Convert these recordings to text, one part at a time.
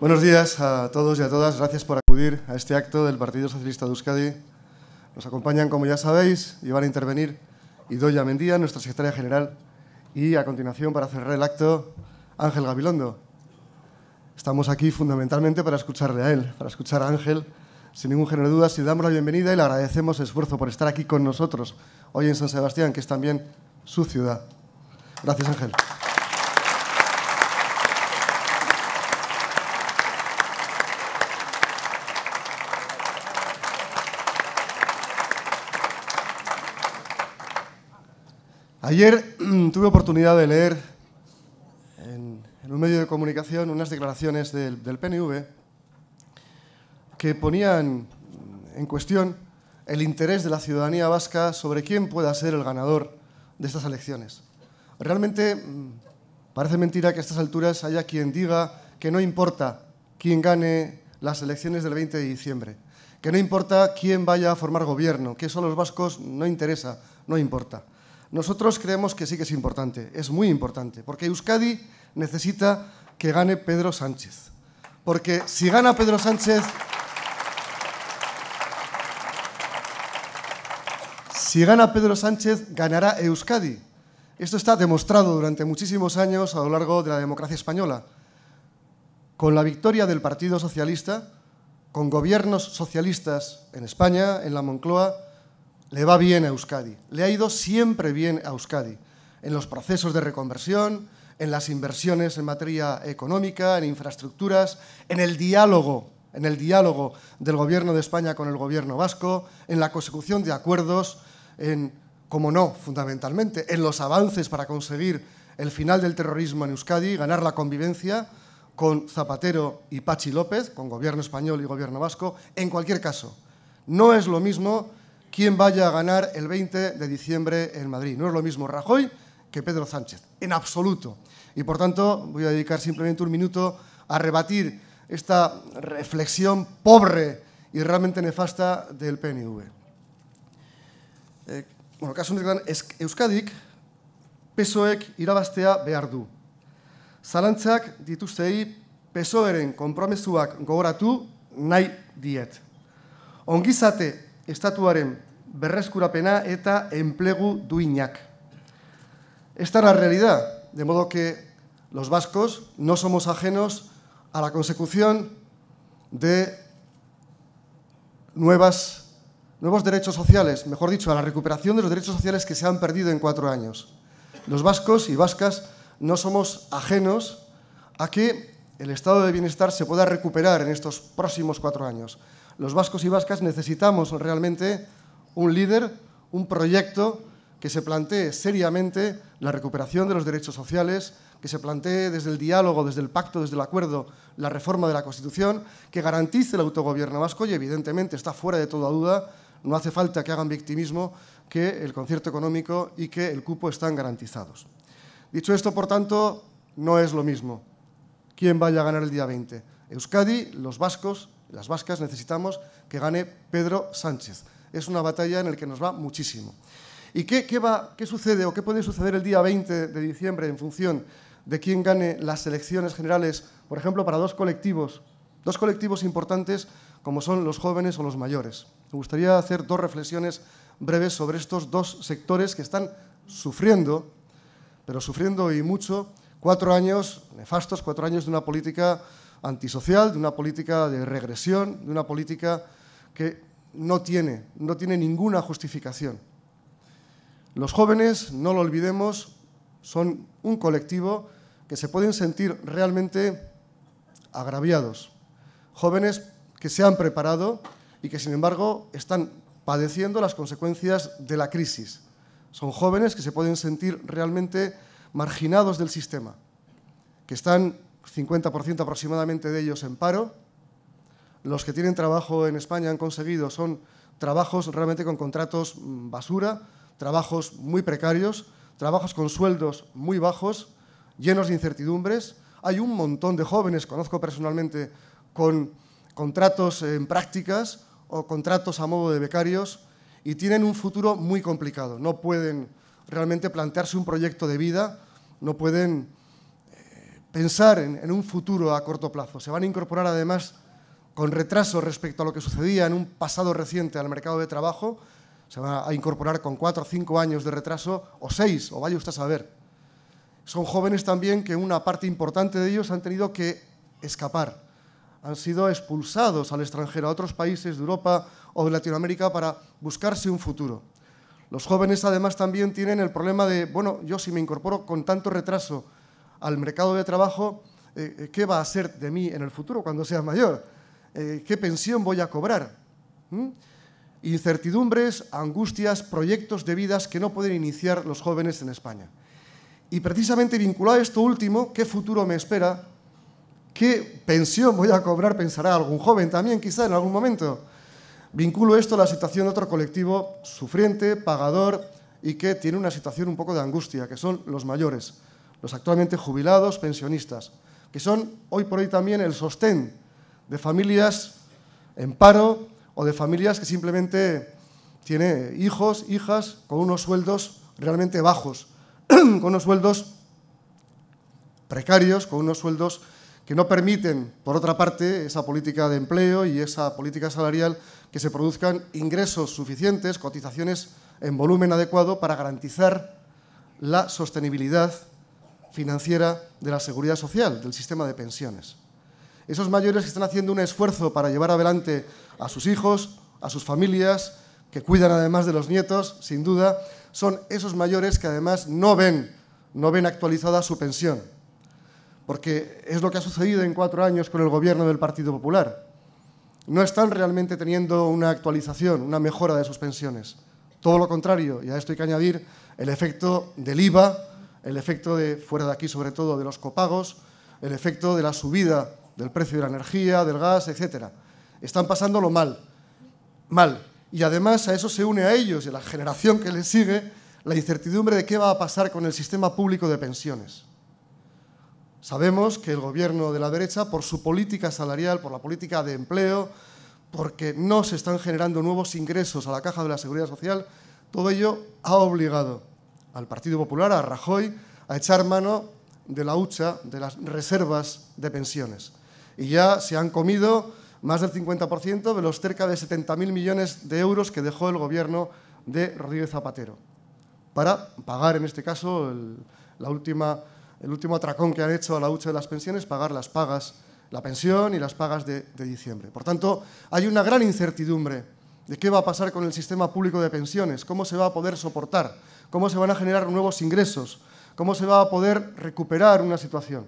Buenos días a todos y a todas. Gracias por acudir a este acto del Partido Socialista de Euskadi. Nos acompañan, como ya sabéis, y van a intervenir Idoya Mendía, nuestra secretaria general, y a continuación, para cerrar el acto, Ángel Gabilondo. Estamos aquí fundamentalmente para escucharle a él, para escuchar a Ángel. Sin ningún género de dudas, y damos la bienvenida y le agradecemos el esfuerzo por estar aquí con nosotros hoy en San Sebastián, que es también su ciudad. Gracias, Ángel. Ayer mm, tuve oportunidad de leer en, un medio de comunicación unas declaraciones del, PNV que ponían en cuestión el interés de la ciudadanía vasca sobre quién pueda ser el ganador de estas elecciones. Realmente mm, parece mentira que a estas alturas haya quien diga que no importa quién gane las elecciones del 20 de diciembre, que no importa quién vaya a formar gobierno, que eso los vascos no interesa, no importa. Nosotros creemos que sí que es importante, es muy importante, porque Euskadi necesita que gane Pedro Sánchez. Porque si gana Pedro Sánchez, si gana Pedro Sánchez, ganará Euskadi. Esto está demostrado durante muchísimos años a lo largo de la democracia española. Con la victoria del Partido Socialista, con gobiernos socialistas en España, en la Moncloa, le va bien a Euskadi, le ha ido siempre bien a Euskadi, en los procesos de reconversión, en las inversiones en materia económica, en infraestructuras, en el diálogo, en el diálogo del Gobierno de España con el Gobierno vasco, en la consecución de acuerdos, en, como no, fundamentalmente, en los avances para conseguir el final del terrorismo en Euskadi, ganar la convivencia con Zapatero y Pachi López, con Gobierno español y Gobierno vasco, en cualquier caso. No es lo mismo quién vaya a ganar el 20 de diciembre en Madrid. No es lo mismo Rajoy que Pedro Sánchez, en absoluto. Y por tanto, voy a dedicar simplemente un minuto a rebatir esta reflexión pobre y realmente nefasta del PNV. Eh, bueno, Euskadik PSOEk irabastea behar du. dituztei PSOEren gogoratu nai diet. Ongizate berrescura pena eta emplegu duinak. Esta es la realidad, de modo que los vascos no somos ajenos a la consecución de nuevos derechos sociales, mejor dicho, a la recuperación de los derechos sociales que se han perdido en cuatro años. Los vascos y vascas no somos ajenos a que el estado de bienestar se pueda recuperar en estos próximos cuatro años. Los vascos y vascas necesitamos realmente un líder, un proyecto que se plantee seriamente la recuperación de los derechos sociales, que se plantee desde el diálogo, desde el pacto, desde el acuerdo, la reforma de la Constitución, que garantice el autogobierno vasco y evidentemente está fuera de toda duda, no hace falta que hagan victimismo, que el concierto económico y que el cupo están garantizados. Dicho esto, por tanto, no es lo mismo quién vaya a ganar el día 20, Euskadi, los vascos las vascas, necesitamos que gane Pedro Sánchez. Es una batalla en la que nos va muchísimo. ¿Y qué, va, qué sucede o qué puede suceder el día 20 de diciembre en función de quién gane las elecciones generales, por ejemplo, para dos colectivos, dos colectivos importantes como son los jóvenes o los mayores? Me gustaría hacer dos reflexiones breves sobre estos dos sectores que están sufriendo, pero sufriendo y mucho, cuatro años nefastos, cuatro años de una política antisocial, de una política de regresión, de una política que no tiene, no tiene ninguna justificación. Los jóvenes, no lo olvidemos, son un colectivo que se pueden sentir realmente agraviados. Jóvenes que se han preparado y que, sin embargo, están padeciendo las consecuencias de la crisis. Son jóvenes que se pueden sentir realmente marginados del sistema, que están 50% aproximadamente de ellos en paro. Los que tienen trabajo en España han conseguido son trabajos realmente con contratos mm, basura, trabajos muy precarios, trabajos con sueldos muy bajos, llenos de incertidumbres. Hay un montón de jóvenes, conozco personalmente, con contratos en prácticas o contratos a modo de becarios y tienen un futuro muy complicado. No pueden realmente plantearse un proyecto de vida, no pueden pensar en, un futuro a corto plazo. Se van a incorporar además con retraso respecto a lo que sucedía en un pasado reciente al mercado de trabajo, se van a incorporar con cuatro o cinco años de retraso, o seis, o vaya usted a saber. Son jóvenes también que una parte importante de ellos han tenido que escapar, han sido expulsados al extranjero, a otros países de Europa o de Latinoamérica para buscarse un futuro. Los jóvenes además también tienen el problema de, bueno, yo si me incorporo con tanto retraso, al mercado de trabajo, eh, eh, ¿qué va a ser de mí en el futuro cuando sea mayor? Eh, ¿Qué pensión voy a cobrar? ¿Mm? Incertidumbres, angustias, proyectos de vidas que no pueden iniciar los jóvenes en España. Y precisamente vinculado a esto último, ¿qué futuro me espera? ¿Qué pensión voy a cobrar? Pensará algún joven también, quizá en algún momento. Vinculo esto a la situación de otro colectivo sufriente, pagador y que tiene una situación un poco de angustia, que son los mayores los actualmente jubilados, pensionistas, que son hoy por hoy también el sostén de familias en paro o de familias que simplemente tienen hijos, hijas, con unos sueldos realmente bajos, con unos sueldos precarios, con unos sueldos que no permiten, por otra parte, esa política de empleo y esa política salarial que se produzcan ingresos suficientes, cotizaciones en volumen adecuado para garantizar la sostenibilidad financiera de la seguridad social, del sistema de pensiones. Esos mayores que están haciendo un esfuerzo para llevar adelante a sus hijos, a sus familias, que cuidan además de los nietos, sin duda, son esos mayores que además no ven, no ven actualizada su pensión. Porque es lo que ha sucedido en cuatro años con el gobierno del Partido Popular. No están realmente teniendo una actualización, una mejora de sus pensiones. Todo lo contrario, y a esto hay que añadir el efecto del IVA el efecto de fuera de aquí sobre todo de los copagos, el efecto de la subida del precio de la energía, del gas, etc. Están pasándolo mal, mal. Y además a eso se une a ellos y a la generación que les sigue la incertidumbre de qué va a pasar con el sistema público de pensiones. Sabemos que el gobierno de la derecha, por su política salarial, por la política de empleo, porque no se están generando nuevos ingresos a la caja de la seguridad social, todo ello ha obligado al Partido Popular, a Rajoy, a echar mano de la hucha, de las reservas de pensiones. Y ya se han comido más del 50% de los cerca de 70.000 millones de euros que dejó el gobierno de Rodríguez Zapatero para pagar, en este caso, el, la última, el último atracón que han hecho a la hucha de las pensiones, pagar las pagas, la pensión y las pagas de diciembre. Por tanto, hay una gran incertidumbre de qué va a pasar con el sistema público de pensiones, cómo se va a poder soportar cómo se van a generar nuevos ingresos, cómo se va a poder recuperar una situación.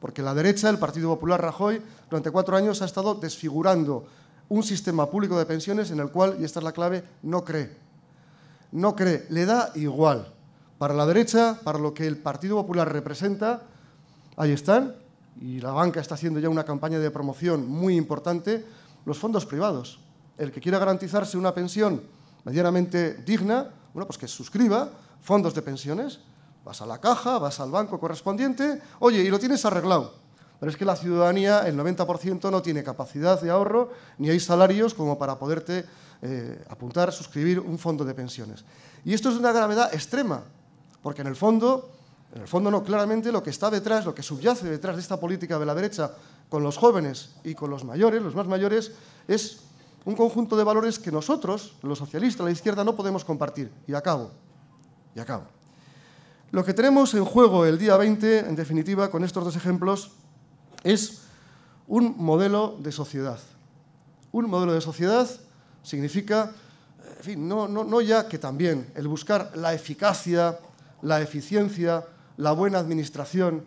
Porque la derecha, el Partido Popular Rajoy, durante cuatro años ha estado desfigurando un sistema público de pensiones en el cual, y esta es la clave, no cree. No cree, le da igual. Para la derecha, para lo que el Partido Popular representa, ahí están, y la banca está haciendo ya una campaña de promoción muy importante, los fondos privados. El que quiera garantizarse una pensión medianamente digna, bueno, pues que suscriba fondos de pensiones. Vas a la caja, vas al banco correspondiente, oye, y lo tienes arreglado. Pero es que la ciudadanía, el 90%, no tiene capacidad de ahorro ni hay salarios como para poderte eh, apuntar, suscribir un fondo de pensiones. Y esto es una gravedad extrema, porque en el fondo, en el fondo no, claramente lo que está detrás, lo que subyace detrás de esta política de la derecha con los jóvenes y con los mayores, los más mayores, es un conjunto de valores que nosotros, los socialistas, la izquierda, no podemos compartir. Y acabo, y acabo. Lo que tenemos en juego el día 20, en definitiva, con estos dos ejemplos, es un modelo de sociedad. Un modelo de sociedad significa, en fin, no, no, ya que también el buscar la eficacia, la eficiencia, la buena administración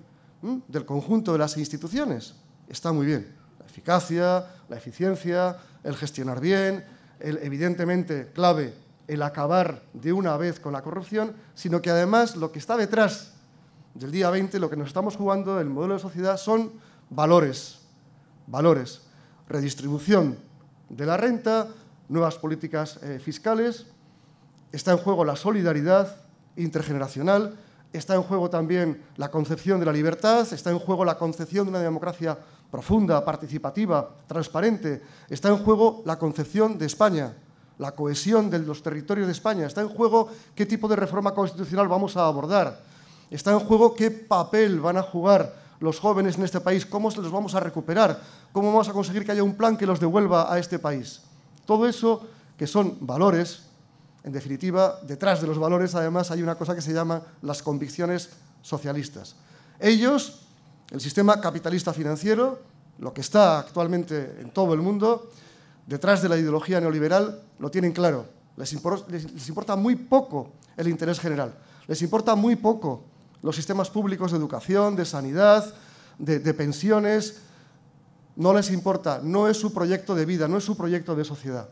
del conjunto de las instituciones. Está muy bien. La eficacia, la eficiencia, el gestionar bien, el, evidentemente, clave, el acabar de una vez con la corrupción, sino que además lo que está detrás del día 20, lo que nos estamos jugando del modelo de sociedad son valores, valores, redistribución de la renta, nuevas políticas eh, fiscales, está en juego la solidaridad intergeneracional, está en juego también la concepción de la libertad, está en juego la concepción de una democracia profunda, participativa, transparente. Está en juego la concepción de España, la cohesión de los territorios de España. Está en juego qué tipo de reforma constitucional vamos a abordar. Está en juego qué papel van a jugar los jóvenes en este país, cómo se los vamos a recuperar, cómo vamos a conseguir que haya un plan que los devuelva a este país. Todo eso que son valores, en definitiva, detrás de los valores además hay una cosa que se llama las convicciones socialistas. Ellos el sistema capitalista financiero, lo que está actualmente en todo el mundo, detrás de la ideología neoliberal, lo tienen claro. Les, importa muy poco el interés general. Les importa muy poco los sistemas públicos de educación, de sanidad, de pensiones. No les importa, no es su proyecto de vida, no es su proyecto de sociedad.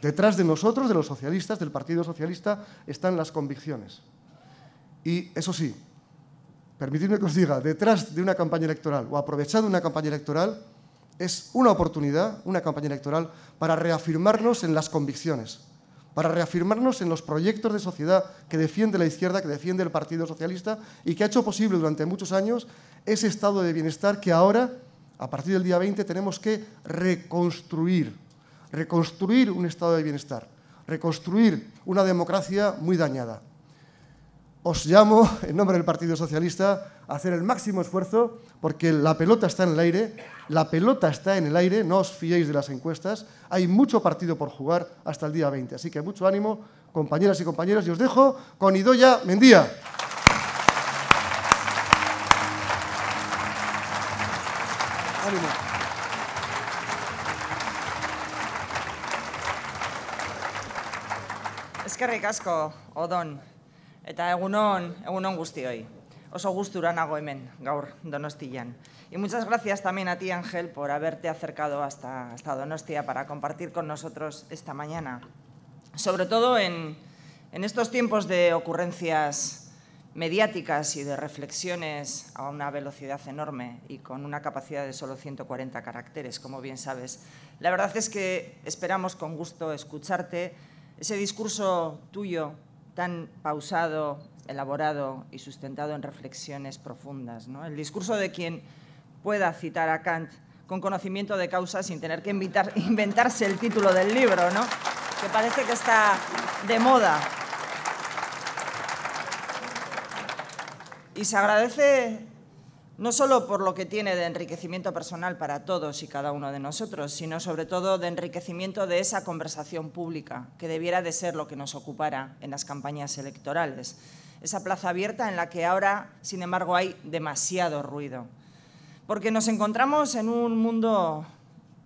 Detrás de nosotros, de los socialistas, del Partido Socialista, están las convicciones. Y eso sí, permitidme que os diga, detrás de una campaña electoral o aprovechando una campaña electoral, es una oportunidad, una campaña electoral, para reafirmarnos en las convicciones, para reafirmarnos en los proyectos de sociedad que defiende la izquierda, que defiende el Partido Socialista y que ha hecho posible durante muchos años ese estado de bienestar que ahora, a partir del día 20, tenemos que reconstruir. Reconstruir un estado de bienestar, reconstruir una democracia muy dañada, os llamo, en nombre del Partido Socialista, a hacer el máximo esfuerzo porque la pelota está en el aire, la pelota está en el aire, no os fiéis de las encuestas, hay mucho partido por jugar hasta el día 20. Así que mucho ánimo, compañeras y compañeros, y os dejo con Idoya Mendía. Ánimo. que ricasco, Odón. Eta egunon, egunon hoy. Oso gustura nago hemen, gaur, Donostian. Y muchas gracias también a ti, Ángel, por haberte acercado hasta, hasta Donostia para compartir con nosotros esta mañana. Sobre todo en, en estos tiempos de ocurrencias mediáticas y de reflexiones a una velocidad enorme y con una capacidad de solo 140 caracteres, como bien sabes, la verdad es que esperamos con gusto escucharte ese discurso tuyo tan pausado, elaborado y sustentado en reflexiones profundas. El discurso de quien pueda citar a Kant con conocimiento de causa sin tener que inventarse el título del libro, ¿no? que parece que está de moda. Y se agradece no solo por lo que tiene de enriquecimiento personal para todos y cada uno de nosotros, sino sobre todo de enriquecimiento de esa conversación pública, que debiera de ser lo que nos ocupara en las campañas electorales. Esa plaza abierta en la que ahora, sin embargo, hay demasiado ruido. Porque nos encontramos en un mundo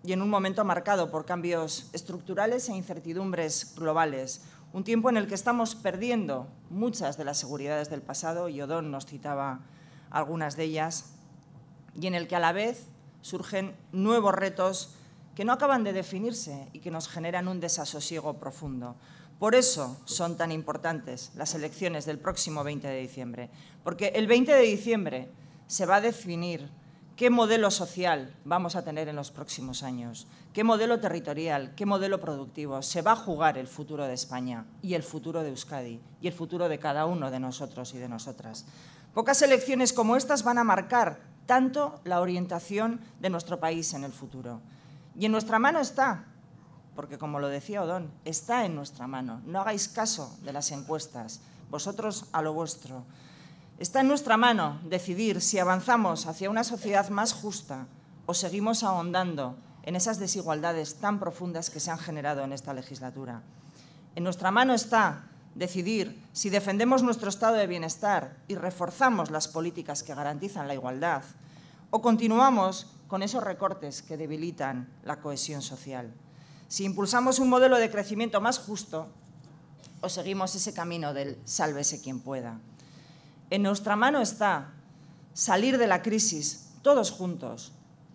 y en un momento marcado por cambios estructurales e incertidumbres globales, un tiempo en el que estamos perdiendo muchas de las seguridades del pasado, y Odón nos citaba algunas de ellas, y en el que a la vez surgen nuevos retos que no acaban de definirse y que nos generan un desasosiego profundo. Por eso son tan importantes las elecciones del próximo 20 de diciembre, porque el 20 de diciembre se va a definir qué modelo social vamos a tener en los próximos años, qué modelo territorial, qué modelo productivo. Se va a jugar el futuro de España y el futuro de Euskadi y el futuro de cada uno de nosotros y de nosotras. Pocas elecciones como estas van a marcar tanto la orientación de nuestro país en el futuro. Y en nuestra mano está, porque como lo decía Odón, está en nuestra mano. No hagáis caso de las encuestas, vosotros a lo vuestro. Está en nuestra mano decidir si avanzamos hacia una sociedad más justa o seguimos ahondando en esas desigualdades tan profundas que se han generado en esta legislatura. En nuestra mano está decidir si defendemos nuestro estado de bienestar y reforzamos las políticas que garantizan la igualdad o continuamos con esos recortes que debilitan la cohesión social. Si impulsamos un modelo de crecimiento más justo o seguimos ese camino del sálvese quien pueda. En nuestra mano está salir de la crisis todos juntos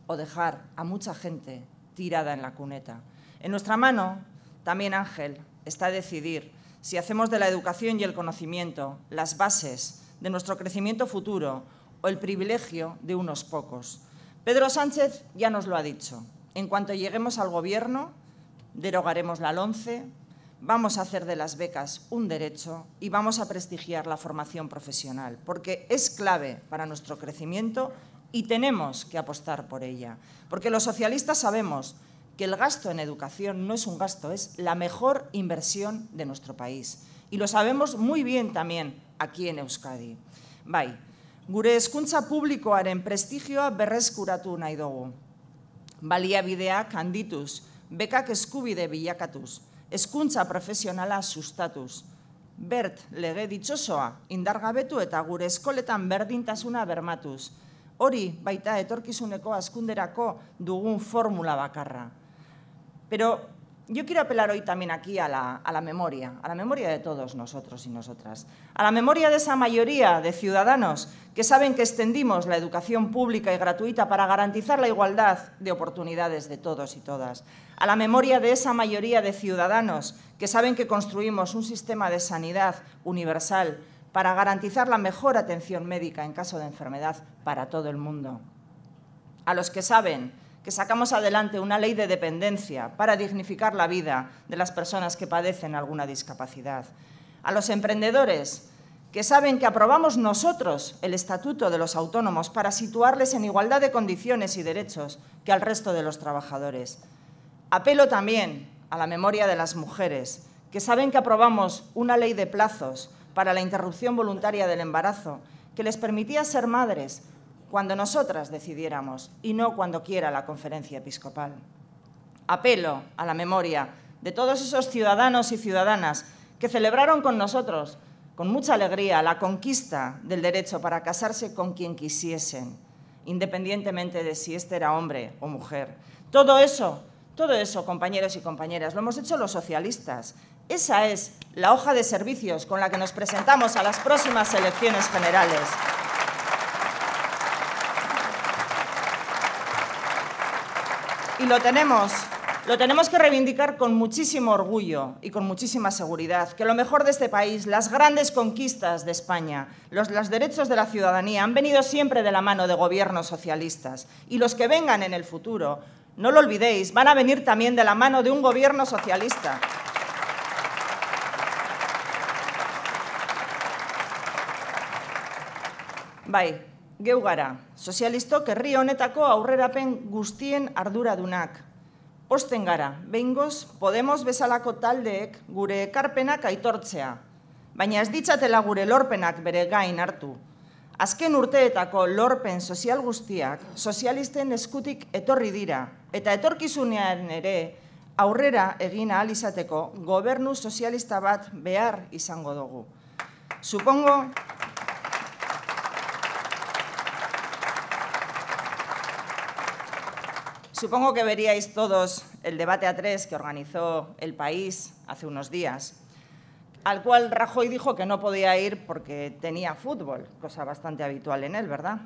o dejar a mucha gente tirada en la cuneta. En nuestra mano también, Ángel, está decidir si hacemos de la educación y el conocimiento las bases de nuestro crecimiento futuro o el privilegio de unos pocos. Pedro Sánchez ya nos lo ha dicho. En cuanto lleguemos al Gobierno, derogaremos la LONCE, vamos a hacer de las becas un derecho y vamos a prestigiar la formación profesional, porque es clave para nuestro crecimiento y tenemos que apostar por ella. Porque los socialistas sabemos que el gasto en educación no es un gasto, es la mejor inversión de nuestro país. Y lo sabemos muy bien también aquí en Euskadi. Bai, gure hezkuntza publikoaren prestigioa berreskuratu nahi dugu. Baliabideak handituz, bekak eskubide bilakatuz, hezkuntza profesionala sustatuz. Bert lege ditzosoa indargabetu eta gure eskoletan berdintasuna bermatuz. Hori baita etorkizuneko askunderako dugun formula bakarra. Pero yo quiero apelar hoy también aquí a la, memoria, a la memoria de todos nosotros y nosotras, a la memoria de esa mayoría de ciudadanos que saben que extendimos la educación pública y gratuita para garantizar la igualdad de oportunidades de todos y todas, a la memoria de esa mayoría de ciudadanos que saben que construimos un sistema de sanidad universal para garantizar la mejor atención médica en caso de enfermedad para todo el mundo, a los que saben que sacamos adelante una ley de dependencia para dignificar la vida de las personas que padecen alguna discapacidad. A los emprendedores, que saben que aprobamos nosotros el Estatuto de los Autónomos para situarles en igualdad de condiciones y derechos que al resto de los trabajadores. Apelo también a la memoria de las mujeres, que saben que aprobamos una ley de plazos para la interrupción voluntaria del embarazo que les permitía ser madres cuando nosotras decidiéramos y no cuando quiera la conferencia episcopal. Apelo a la memoria de todos esos ciudadanos y ciudadanas que celebraron con nosotros, con mucha alegría, la conquista del derecho para casarse con quien quisiesen, independientemente de si éste era hombre o mujer. Todo eso, todo eso, compañeros y compañeras, lo hemos hecho los socialistas. Esa es la hoja de servicios con la que nos presentamos a las próximas elecciones generales. lo tenemos. Lo tenemos que reivindicar con muchísimo orgullo y con muchísima seguridad, que lo mejor de este país, las grandes conquistas de España, los, los, derechos de la ciudadanía han venido siempre de la mano de gobiernos socialistas y los que vengan en el futuro, no lo olvidéis, van a venir también de la mano de un gobierno socialista. Bye. geu gara, sozialistok herri honetako aurrerapen guztien arduradunak. Osten gara, behingoz Podemos bezalako taldeek gure ekarpenak aitortzea, baina ez ditzatela gure lorpenak bere gain hartu. Azken urteetako lorpen sozial guztiak sozialisten eskutik etorri dira eta etorkizunean ere aurrera egin ahal izateko gobernu sozialista bat behar izango dugu. Supongo, Supongo que veríais todos el debate a tres que organizó el país hace unos días, al cual Rajoy dijo que no podía ir porque tenía fútbol, cosa bastante habitual en él, ¿verdad?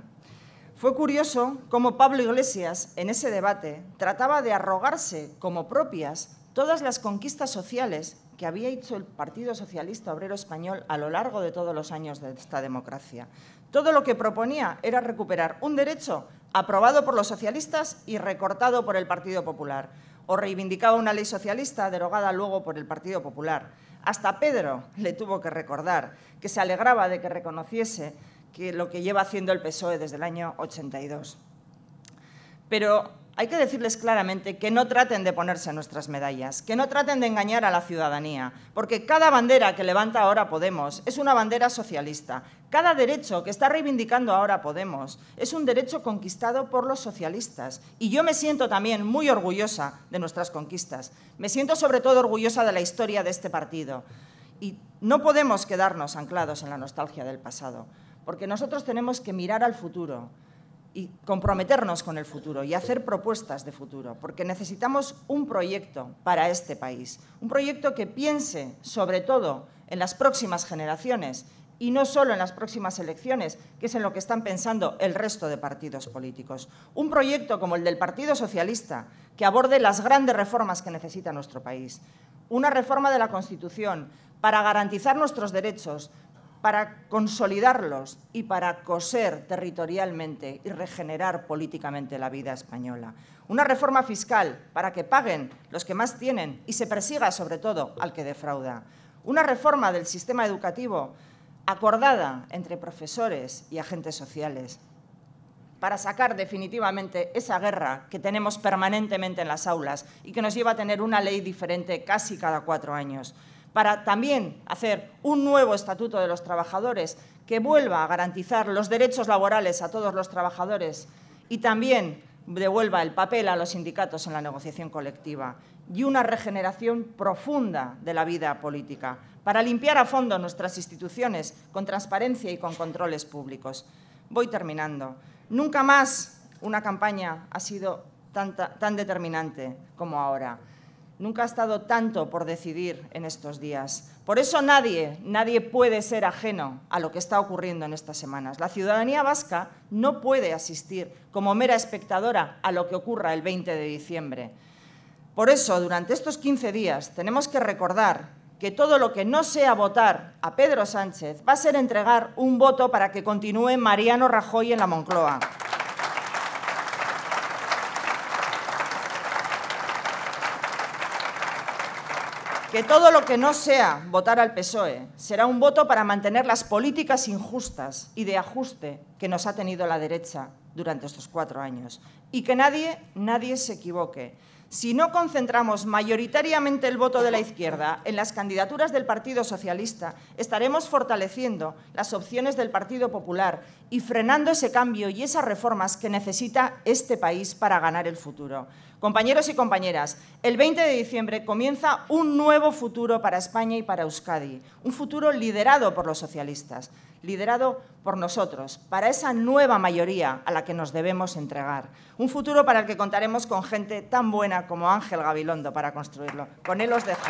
Fue curioso cómo Pablo Iglesias, en ese debate, trataba de arrogarse como propias todas las conquistas sociales que había hecho el Partido Socialista Obrero Español a lo largo de todos los años de esta democracia. Todo lo que proponía era recuperar un derecho aprobado por los socialistas y recortado por el Partido Popular. O reivindicaba una ley socialista derogada luego por el Partido Popular. Hasta Pedro le tuvo que recordar que se alegraba de que reconociese que lo que lleva haciendo el PSOE desde el año 82. Pero hay que decirles claramente que no traten de ponerse nuestras medallas, que no traten de engañar a la ciudadanía, porque cada bandera que levanta ahora Podemos es una bandera socialista. Cada derecho que está reivindicando ahora Podemos es un derecho conquistado por los socialistas. Y yo me siento también muy orgullosa de nuestras conquistas. Me siento sobre todo orgullosa de la historia de este partido. Y no podemos quedarnos anclados en la nostalgia del pasado, porque nosotros tenemos que mirar al futuro y comprometernos con el futuro y hacer propuestas de futuro, porque necesitamos un proyecto para este país, un proyecto que piense sobre todo en las próximas generaciones y no solo en las próximas elecciones, que es en lo que están pensando el resto de partidos políticos. Un proyecto como el del Partido Socialista, que aborde las grandes reformas que necesita nuestro país. Una reforma de la Constitución para garantizar nuestros derechos, para consolidarlos y para coser territorialmente y regenerar políticamente la vida española. Una reforma fiscal para que paguen los que más tienen y se persiga sobre todo al que defrauda. Una reforma del sistema educativo acordada entre profesores y agentes sociales para sacar definitivamente esa guerra que tenemos permanentemente en las aulas y que nos lleva a tener una ley diferente casi cada cuatro años para también hacer un nuevo Estatuto de los Trabajadores que vuelva a garantizar los derechos laborales a todos los trabajadores y también devuelva el papel a los sindicatos en la negociación colectiva y una regeneración profunda de la vida política para limpiar a fondo nuestras instituciones con transparencia y con controles públicos. Voy terminando. Nunca más una campaña ha sido tan, determinante como ahora nunca ha estado tanto por decidir en estos días. Por eso nadie, nadie puede ser ajeno a lo que está ocurriendo en estas semanas. La ciudadanía vasca no puede asistir como mera espectadora a lo que ocurra el 20 de diciembre. Por eso, durante estos 15 días, tenemos que recordar que todo lo que no sea votar a Pedro Sánchez va a ser entregar un voto para que continúe Mariano Rajoy en la Moncloa. que todo lo que no sea votar al PSOE será un voto para mantener las políticas injustas y de ajuste que nos ha tenido la derecha durante estos cuatro años. Y que nadie, nadie se equivoque si no concentramos mayoritariamente el voto de la izquierda en las candidaturas del Partido Socialista, estaremos fortaleciendo las opciones del Partido Popular y frenando ese cambio y esas reformas que necesita este país para ganar el futuro. Compañeros y compañeras, el 20 de diciembre comienza un nuevo futuro para España y para Euskadi, un futuro liderado por los socialistas liderado por nosotros, para esa nueva mayoría a la que nos debemos entregar. Un futuro para el que contaremos con gente tan buena como Ángel Gabilondo para construirlo. Con él os dejo.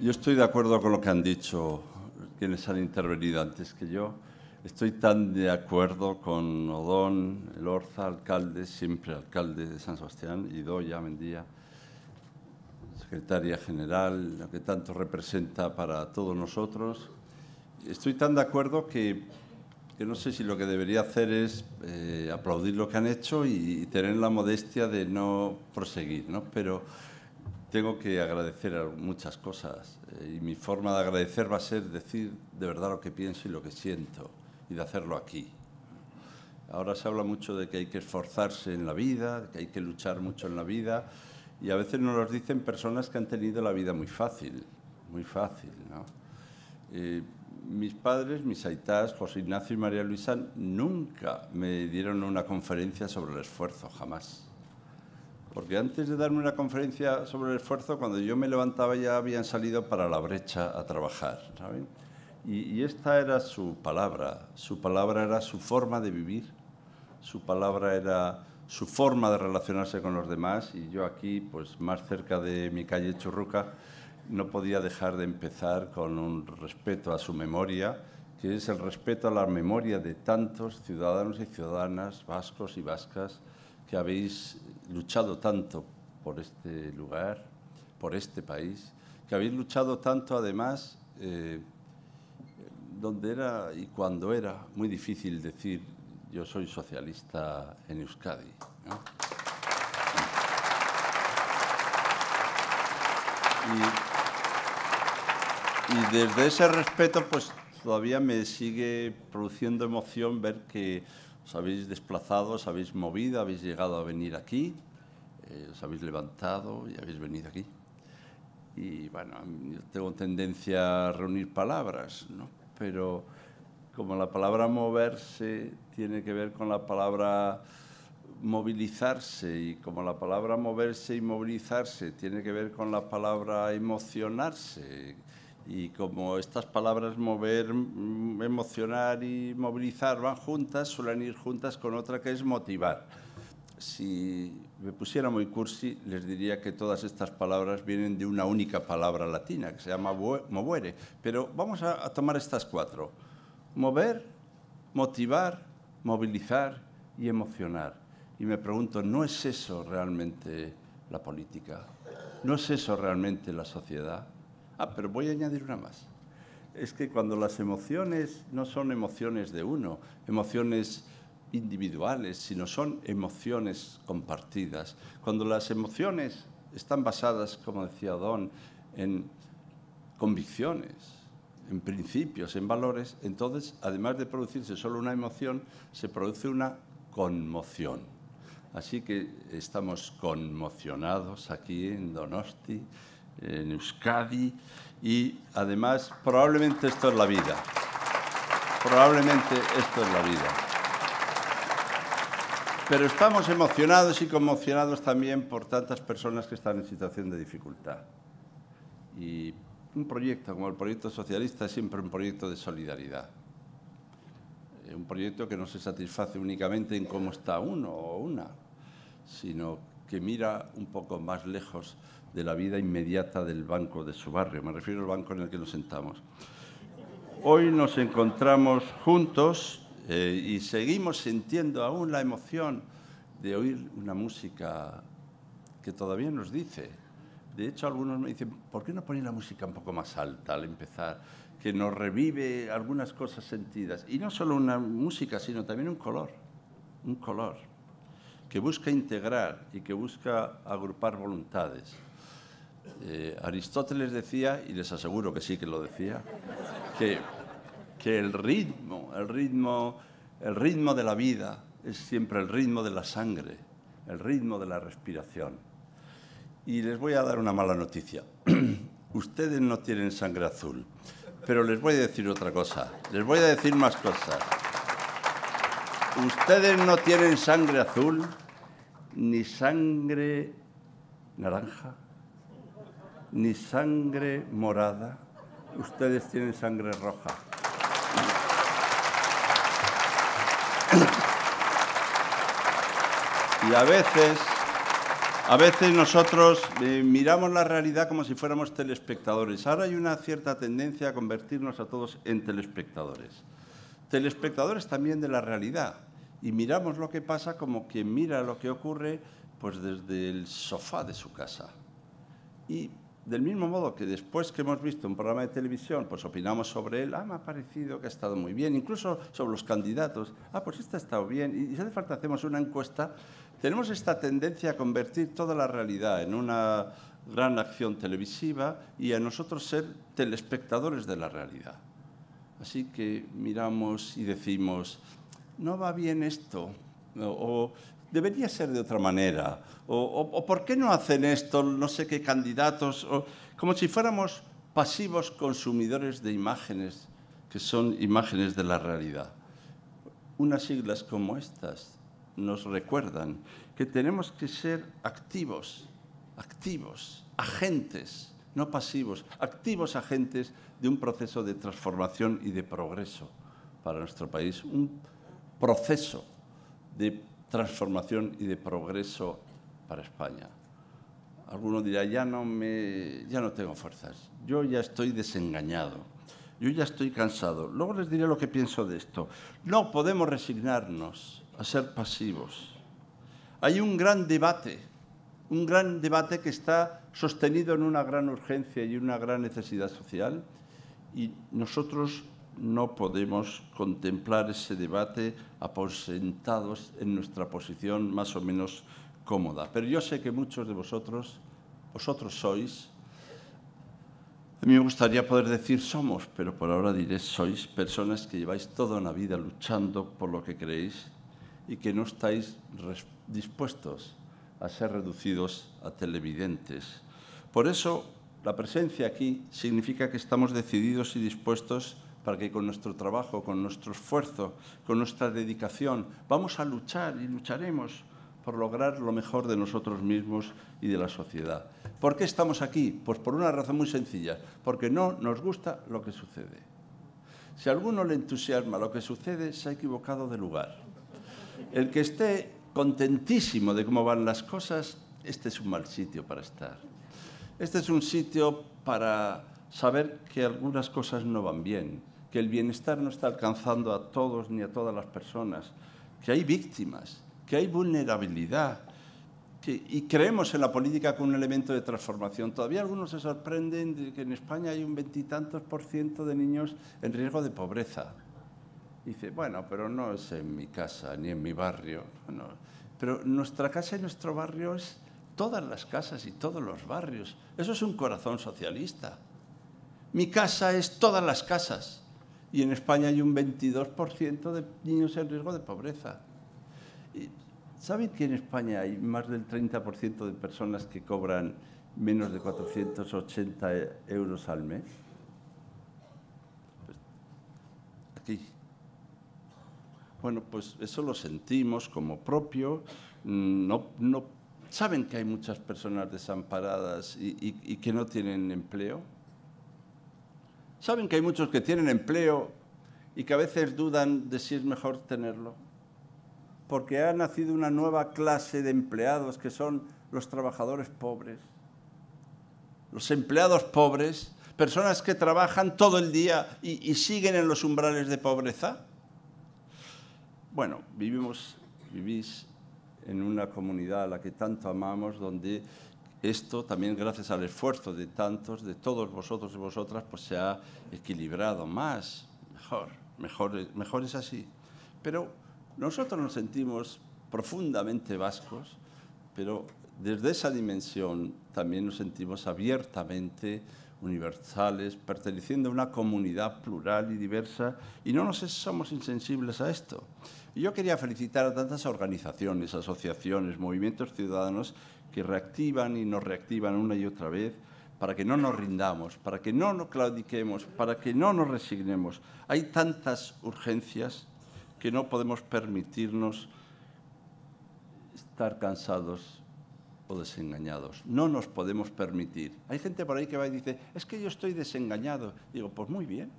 yo estoy de acuerdo con lo que han dicho quienes han intervenido antes que yo, estoy tan de acuerdo con Odón, el Orza, alcalde, siempre alcalde de San Sebastián, y Doya Mendía, secretaria general, lo que tanto representa para todos nosotros. Estoy tan de acuerdo que, que no sé si lo que debería hacer es eh, aplaudir lo que han hecho y, y tener la modestia de no proseguir, ¿no? Pero tengo que agradecer muchas cosas eh, y mi forma de agradecer va a ser decir de verdad lo que pienso y lo que siento y de hacerlo aquí. Ahora se habla mucho de que hay que esforzarse en la vida, que hay que luchar mucho en la vida y a veces nos lo dicen personas que han tenido la vida muy fácil, muy fácil. Eh, mis padres, mis aitas, José Ignacio y María Luisa, nunca me dieron una conferencia sobre el esfuerzo, jamás porque antes de darme una conferencia sobre el esfuerzo, cuando yo me levantaba ya habían salido para la brecha a trabajar, ¿saben? Y, esta era su palabra, su palabra era su forma de vivir, su palabra era su forma de relacionarse con los demás y yo aquí, pues más cerca de mi calle Churruca, no podía dejar de empezar con un respeto a su memoria, que es el respeto a la memoria de tantos ciudadanos y ciudadanas vascos y vascas que habéis luchado tanto por este lugar, por este país, que habéis luchado tanto además eh, donde era y cuando era muy difícil decir yo soy socialista en Euskadi. Y, y, desde ese respeto, pues todavía me sigue produciendo emoción ver que os habéis desplazado, os habéis movido, habéis llegado a venir aquí, eh, os habéis levantado y habéis venido aquí. Y bueno, yo tengo tendencia a reunir palabras, ¿no? pero como la palabra moverse tiene que ver con la palabra movilizarse y como la palabra moverse y movilizarse tiene que ver con la palabra emocionarse y como estas palabras mover, mm, emocionar y movilizar van juntas, suelen ir juntas con otra que es motivar. Si me pusiera muy cursi, les diría que todas estas palabras vienen de una única palabra latina, que se llama movere. Pero vamos a tomar estas cuatro. Mover, motivar, movilizar y emocionar. Y me pregunto, ¿no es eso realmente la política? ¿No es eso realmente la sociedad? Ah, pero voy a añadir una más. Es que cuando las emociones no son emociones de uno, emociones individuales, sino son emociones compartidas, cuando las emociones están basadas, como decía Don, en convicciones, en principios, en valores, entonces, además de producirse solo una emoción, se produce una conmoción. Así que estamos conmocionados aquí en Donosti en Euskadi y además probablemente esto es la vida. Probablemente esto es la vida. Pero estamos emocionados y conmocionados también por tantas personas que están en situación de dificultad. Y un proyecto como el proyecto socialista es siempre un proyecto de solidaridad. Un proyecto que no se satisface únicamente en cómo está uno o una, sino que mira un poco más lejos de la vida inmediata del banco de su barrio. Me refiero al banco en el que nos sentamos. Hoy nos encontramos juntos eh, y seguimos sintiendo aún la emoción de oír una música que todavía nos dice. De hecho, algunos me dicen, ¿por qué no poner la música un poco más alta al empezar? Que nos revive algunas cosas sentidas. Y no solo una música, sino también un color. Un color que busca integrar y que busca agrupar voluntades. Eh, Aristóteles decía, y les aseguro que sí que lo decía, que, que el ritmo, el ritmo, el ritmo de la vida es siempre el ritmo de la sangre, el ritmo de la respiración. Y les voy a dar una mala noticia. Ustedes no tienen sangre azul, pero les voy a decir otra cosa, les voy a decir más cosas. Ustedes no tienen sangre azul ni sangre naranja, ni sangre morada. Ustedes tienen sangre roja. Y a veces, a veces nosotros eh, miramos la realidad como si fuéramos telespectadores. Ahora hay una cierta tendencia a convertirnos a todos en telespectadores telespectadores también de la realidad y miramos lo que pasa como quien mira lo que ocurre pues desde el sofá de su casa. Y del mismo modo que después que hemos visto un programa de televisión, pues opinamos sobre él, ah, me ha parecido que ha estado muy bien, incluso sobre los candidatos, ah, pues este ha estado bien, y si hace falta hacemos una encuesta, tenemos esta tendencia a convertir toda la realidad en una gran acción televisiva y a nosotros ser telespectadores de la realidad. Así que miramos y decimos, no va bien esto, o debería ser de otra manera, o, por qué no hacen esto, no sé qué candidatos, o, como si fuéramos pasivos consumidores de imágenes, que son imágenes de la realidad. Unas siglas como estas nos recuerdan que tenemos que ser activos, activos, agentes no pasivos, activos agentes de un proceso de transformación y de progreso para nuestro país, un proceso de transformación y de progreso para España. Algunos dirán, ya no, me, ya no tengo fuerzas, yo ya estoy desengañado, yo ya estoy cansado. Luego les diré lo que pienso de esto. No podemos resignarnos a ser pasivos. Hay un gran debate un gran debate que está sostenido en una gran urgencia y una gran necesidad social y nosotros no podemos contemplar ese debate aposentados en nuestra posición más o menos cómoda. Pero yo sé que muchos de vosotros, vosotros sois, a mí me gustaría poder decir somos, pero por ahora diré sois personas que lleváis toda una vida luchando por lo que creéis y que no estáis dispuestos a ser reducidos a televidentes. Por eso, la presencia aquí significa que estamos decididos y dispuestos para que con nuestro trabajo, con nuestro esfuerzo, con nuestra dedicación, vamos a luchar y lucharemos por lograr lo mejor de nosotros mismos y de la sociedad. ¿Por qué estamos aquí? Pues por una razón muy sencilla, porque no nos gusta lo que sucede. Si alguno le entusiasma lo que sucede, se ha equivocado de lugar. El que esté contentísimo de cómo van las cosas, este es un mal sitio para estar. Este es un sitio para saber que algunas cosas no van bien, que el bienestar no está alcanzando a todos ni a todas las personas, que hay víctimas, que hay vulnerabilidad. y creemos en la política como un elemento de transformación. Todavía algunos se sorprenden de que en España hay un veintitantos por ciento de niños en riesgo de pobreza. Dice, bueno, pero no es en mi casa ni en mi barrio. Pero nuestra casa y nuestro barrio es todas las casas y todos los barrios. Eso es un corazón socialista. Mi casa es todas las casas. Y en España hay un 22% de niños en riesgo de pobreza. Y, ¿Saben que en España hay más del 30% de personas que cobran menos de 480 euros al mes? Bueno, pues eso lo sentimos como propio. Mm, no, saben que hay muchas personas desamparadas y, que no tienen empleo. Saben que hay muchos que tienen empleo y que a veces dudan de si es mejor tenerlo. Porque ha nacido una nueva clase de empleados que son los trabajadores pobres. Los empleados pobres, personas que trabajan todo el día y siguen en los umbrales de pobreza bueno, vivimos, vivís en una comunidad a la que tanto amamos, donde esto también gracias al esfuerzo de tantos, de todos vosotros y vosotras, pues se ha equilibrado más, mejor, mejor, mejor es así. Pero nosotros nos sentimos profundamente vascos, pero desde esa dimensión también nos sentimos abiertamente universales, perteneciendo a una comunidad plural y diversa, y no nos somos insensibles a esto. Y yo quería felicitar a tantas organizaciones, asociaciones, movimientos ciudadanos que reactivan y nos reactivan una y otra vez para que no nos rindamos, para que no nos claudiquemos, para que no nos resignemos. Hay tantas urgencias que no podemos permitirnos estar cansados desengañados. No nos podemos permitir. Hay gente por ahí que va y dice, es que yo estoy desengañado. Digo, pues muy bien.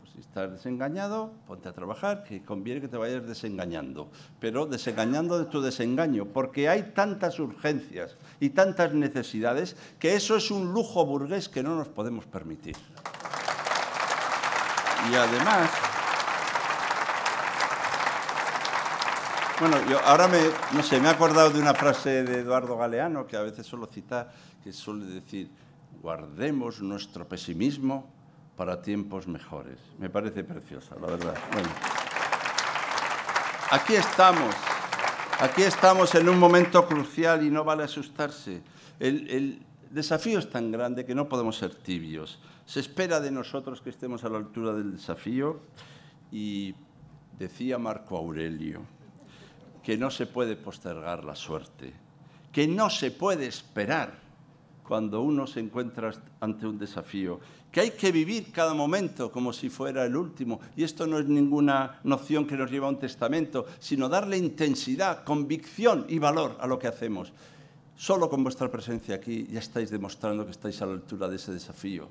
Pues si estás desengañado, ponte a trabajar, que conviene que te vayas desengañando. Pero desengañando de tu desengaño, porque hay tantas urgencias y tantas necesidades que eso es un lujo burgués que no nos podemos permitir. Y además... Bueno, yo ahora me, no sé, me he acordado de una frase de Eduardo Galeano que a veces solo cita, que suele decir, guardemos nuestro pesimismo para tiempos mejores. Me parece preciosa, la verdad. aquí estamos, aquí estamos en un momento crucial y no vale asustarse. el desafío es tan grande que no podemos ser tibios. Se espera de nosotros que estemos a la altura del desafío y decía Marco Aurelio, que no se puede postergar la suerte, que no se puede esperar cuando uno se encuentra ante un desafío, que hay que vivir cada momento como si fuera el último. Y esto no es ninguna noción que nos lleva a un testamento, sino darle intensidad, convicción y valor a lo que hacemos. Solo con vuestra presencia aquí ya estáis demostrando que estáis a la altura de ese desafío,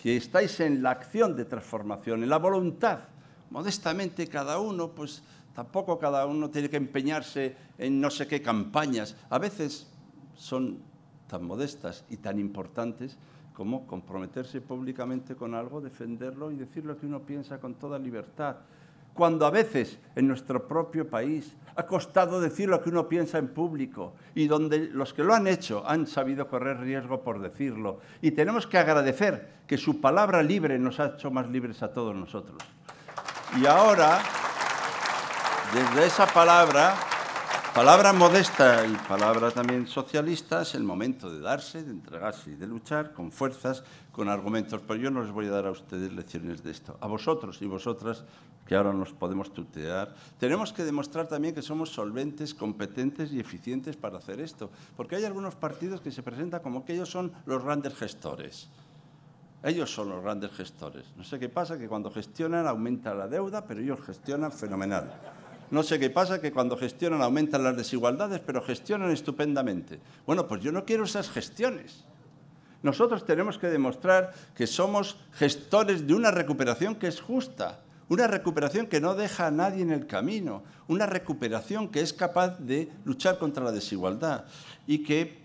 que estáis en la acción de transformación, en la voluntad. Modestamente cada uno, pues Tampoco cada uno tiene que empeñarse en no sé qué campañas. A veces son tan modestas y tan importantes como comprometerse públicamente con algo, defenderlo y decir lo que uno piensa con toda libertad. Cuando a veces en nuestro propio país ha costado decir lo que uno piensa en público y donde los que lo han hecho han sabido correr riesgo por decirlo. Y tenemos que agradecer que su palabra libre nos ha hecho más libres a todos nosotros. Y ahora desde esa palabra, palabra modesta y palabra también socialista, es el momento de darse, de entregarse y de luchar con fuerzas, con argumentos. Pero yo no les voy a dar a ustedes lecciones de esto. A vosotros y vosotras, que ahora nos podemos tutear, tenemos que demostrar también que somos solventes, competentes y eficientes para hacer esto. Porque hay algunos partidos que se presentan como que ellos son los grandes gestores. Ellos son los grandes gestores. No sé qué pasa, que cuando gestionan aumenta la deuda, pero ellos gestionan fenomenal no sé qué pasa, que cuando gestionan aumentan las desigualdades, pero gestionan estupendamente. Bueno, pues yo no quiero esas gestiones. Nosotros tenemos que demostrar que somos gestores de una recuperación que es justa, una recuperación que no deja a nadie en el camino, una recuperación que es capaz de luchar contra la desigualdad y que,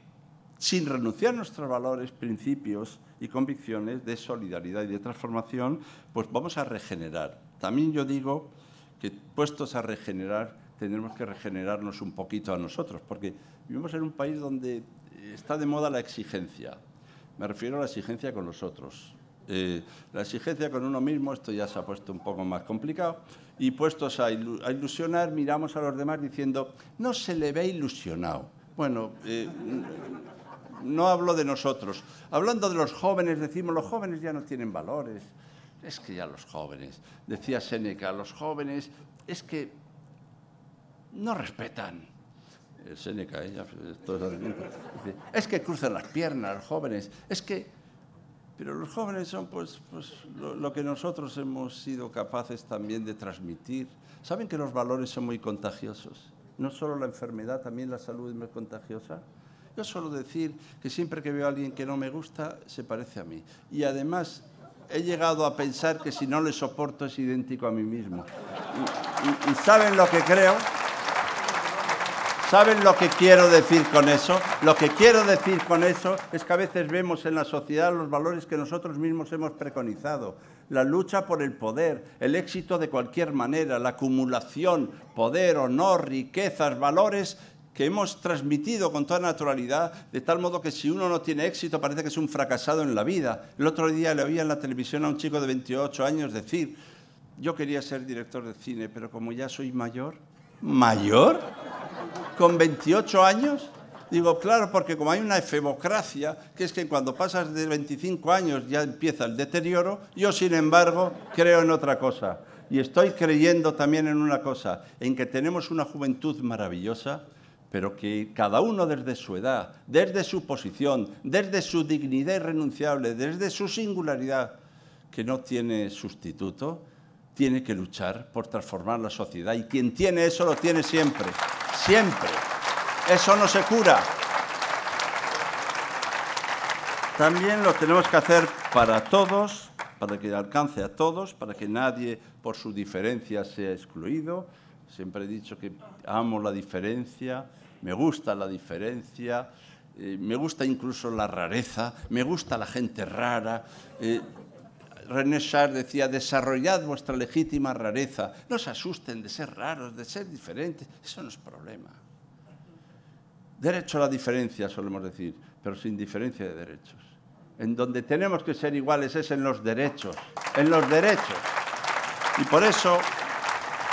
sin renunciar a nuestros valores, principios y convicciones de solidaridad y de transformación, pues vamos a regenerar. También yo digo que puestos a regenerar, tendremos que regenerarnos un poquito a nosotros, porque vivimos en un país donde está de moda la exigencia. Me refiero a la exigencia con los otros. Eh, la exigencia con uno mismo, esto ya se ha puesto un poco más complicado, y puestos a, ilusionar, miramos a los demás diciendo, no se le ve ilusionado. Bueno, eh, no hablo de nosotros. Hablando de los jóvenes, decimos, los jóvenes ya no tienen valores, es que ya los jóvenes, decía Seneca, los jóvenes es que no respetan. Eh, Seneca, ¿eh? Pues, es que cruzan las piernas los jóvenes, es que... Pero los jóvenes son pues, pues, lo, lo que nosotros hemos sido capaces también de transmitir. Saben que los valores son muy contagiosos. No solo la enfermedad, también la salud es muy contagiosa. Yo suelo decir que siempre que veo a alguien que no me gusta, se parece a mí. Y además he llegado a pensar que si no le soporto es idéntico a mí mismo. Y, saben lo que creo, saben lo que quiero decir con eso. Lo que quiero decir con eso es que a veces vemos en la sociedad los valores que nosotros mismos hemos preconizado. La lucha por el poder, el éxito de cualquier manera, la acumulación, poder, honor, riquezas, valores que hemos transmitido con toda naturalidad, de tal modo que si uno no tiene éxito parece que es un fracasado en la vida. El otro día le oía en la televisión a un chico de 28 años decir, yo quería ser director de cine, pero como ya soy mayor, mayor, con 28 años, Digo, claro, porque como hay una efemocracia que es que cuando pasas de 25 años ya empieza el deterioro, yo sin embargo creo en otra cosa. Y estoy creyendo también en una cosa, en que tenemos una juventud maravillosa, pero que cada uno desde su edad, desde su posición, desde su dignidad irrenunciable, desde su singularidad, que no tiene sustituto, tiene que luchar por transformar la sociedad. Y quien tiene eso lo tiene siempre, siempre. Eso no se cura. También lo tenemos que hacer para todos, para que alcance a todos, para que nadie por su diferencia sea excluido. Siempre he dicho que amo la diferencia, me gusta la diferencia, eh, me gusta incluso la rareza, me gusta la gente rara. Eh, René Char decía, desarrollad vuestra legítima rareza, no se asusten de ser raros, de ser diferentes, eso no es problema. Derecho a la diferencia, solemos decir, pero sin diferencia de derechos. En donde tenemos que ser iguales es en los derechos, en los derechos. Y por eso,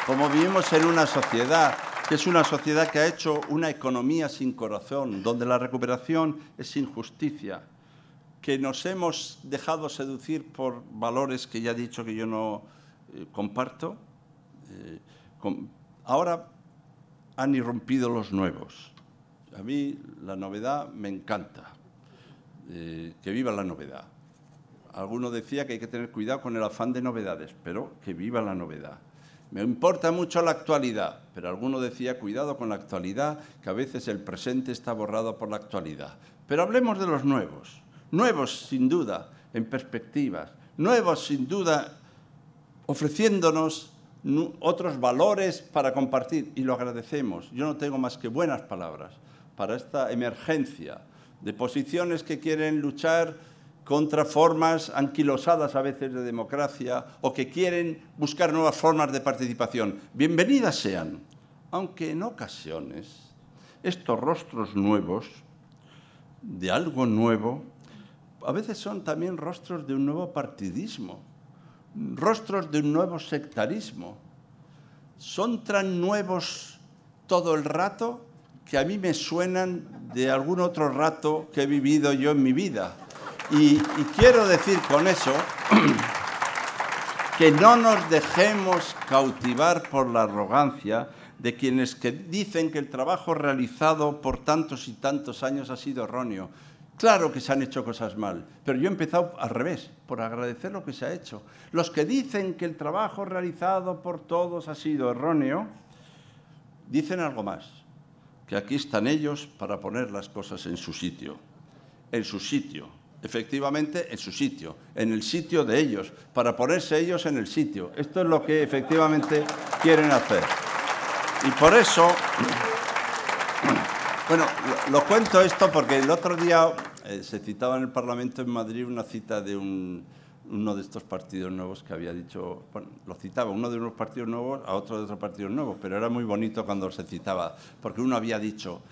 como vivimos en una sociedad es una sociedad que ha hecho una economía sin corazón, donde la recuperación es injusticia, que nos hemos dejado seducir por valores que ya he dicho que yo no eh, comparto. Eh, ahora han irrumpido los nuevos. A mí la novedad me encanta, eh, que viva la novedad. Alguno decía que hay que tener cuidado con el afán de novedades, pero que viva la novedad. Me importa mucho la actualidad, pero alguno decía, cuidado con la actualidad, que a veces el presente está borrado por la actualidad. Pero hablemos de los nuevos, nuevos sin duda en perspectivas, nuevos sin duda ofreciéndonos otros valores para compartir y lo agradecemos. Yo no tengo más que buenas palabras para esta emergencia de posiciones que quieren luchar contra formas anquilosadas a veces de democracia o que quieren buscar nuevas formas de participación. Bienvenidas sean, aunque en ocasiones estos rostros nuevos, de algo nuevo, a veces son también rostros de un nuevo partidismo, rostros de un nuevo sectarismo. Son tan nuevos todo el rato que a mí me suenan de algún otro rato que he vivido yo en mi vida y, quiero decir con eso que no nos dejemos cautivar por la arrogancia de quienes que dicen que el trabajo realizado por tantos y tantos años ha sido erróneo. Claro que se han hecho cosas mal, pero yo he empezado al revés, por agradecer lo que se ha hecho. Los que dicen que el trabajo realizado por todos ha sido erróneo, dicen algo más, que aquí están ellos para poner las cosas en su sitio, en su sitio, efectivamente en su sitio, en el sitio de ellos, para ponerse ellos en el sitio. Esto es lo que efectivamente quieren hacer. Y por eso, bueno, lo, cuento esto porque el otro día eh, se citaba en el Parlamento en Madrid una cita de uno de estos partidos nuevos que había dicho, bueno, lo citaba uno de unos partidos nuevos a otro de otros partidos nuevos, pero era muy bonito cuando se citaba, porque uno había dicho,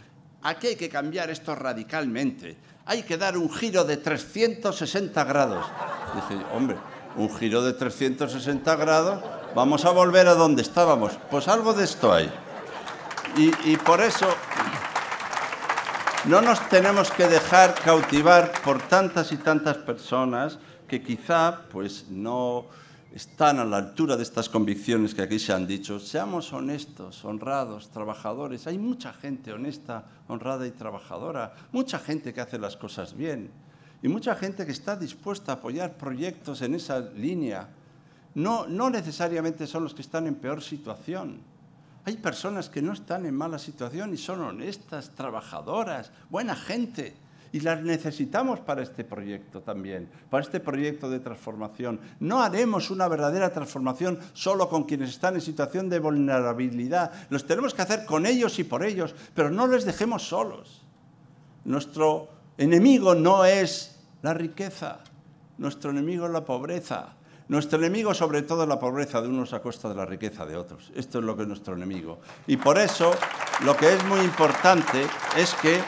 Aquí hay que cambiar esto radicalmente. Hay que dar un giro de 360 grados. Dije, hombre, un giro de 360 grados, vamos a volver a donde estábamos. Pues algo de esto hay. Y, y por eso no nos tenemos que dejar cautivar por tantas y tantas personas que quizá pues no están a la altura de estas convicciones que aquí se han dicho, seamos honestos, honrados, trabajadores. Hay mucha gente honesta, honrada y trabajadora, mucha gente que hace las cosas bien y mucha gente que está dispuesta a apoyar proyectos en esa línea. No, necesariamente son los que están en peor situación. Hay personas que no están en mala situación y son honestas, trabajadoras, buena gente y las necesitamos para este proyecto también, para este proyecto de transformación. No haremos una verdadera transformación solo con quienes están en situación de vulnerabilidad. Los tenemos que hacer con ellos y por ellos, pero no les dejemos solos. Nuestro enemigo no es la riqueza, nuestro enemigo es la pobreza. Nuestro enemigo sobre todo es la pobreza de unos a costa de la riqueza de otros. Esto es lo que es nuestro enemigo. Y por eso lo que es muy importante es que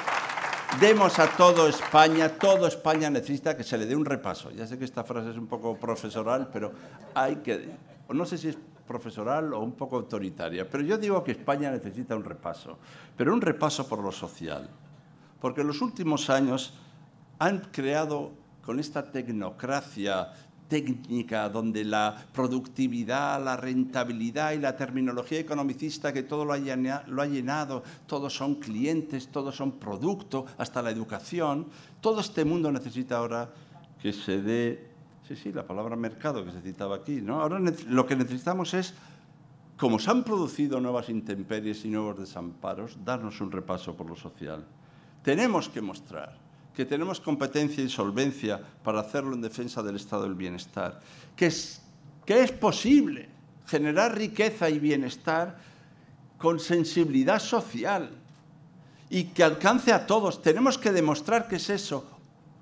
demos a todo España, todo España necesita que se le dé un repaso. Ya sé que esta frase es un poco profesoral, pero hay que, no sé si es profesoral o un poco autoritaria, pero yo digo que España necesita un repaso, pero un repaso por lo social, porque en los últimos años han creado con esta tecnocracia técnica, donde la productividad, la rentabilidad y la terminología economicista que todo lo ha, llenado, lo ha llenado, todos son clientes, todos son producto, hasta la educación, todo este mundo necesita ahora que se dé, sí, sí, la palabra mercado que se citaba aquí, ¿no? Ahora lo que necesitamos es como se han producido nuevas intemperies y nuevos desamparos, darnos un repaso por lo social. Tenemos que mostrar que tenemos competencia y e solvencia para hacerlo en defensa del estado del bienestar, que es, posible generar riqueza y bienestar con sensibilidad social y que alcance a todos. Tenemos que demostrar que es eso.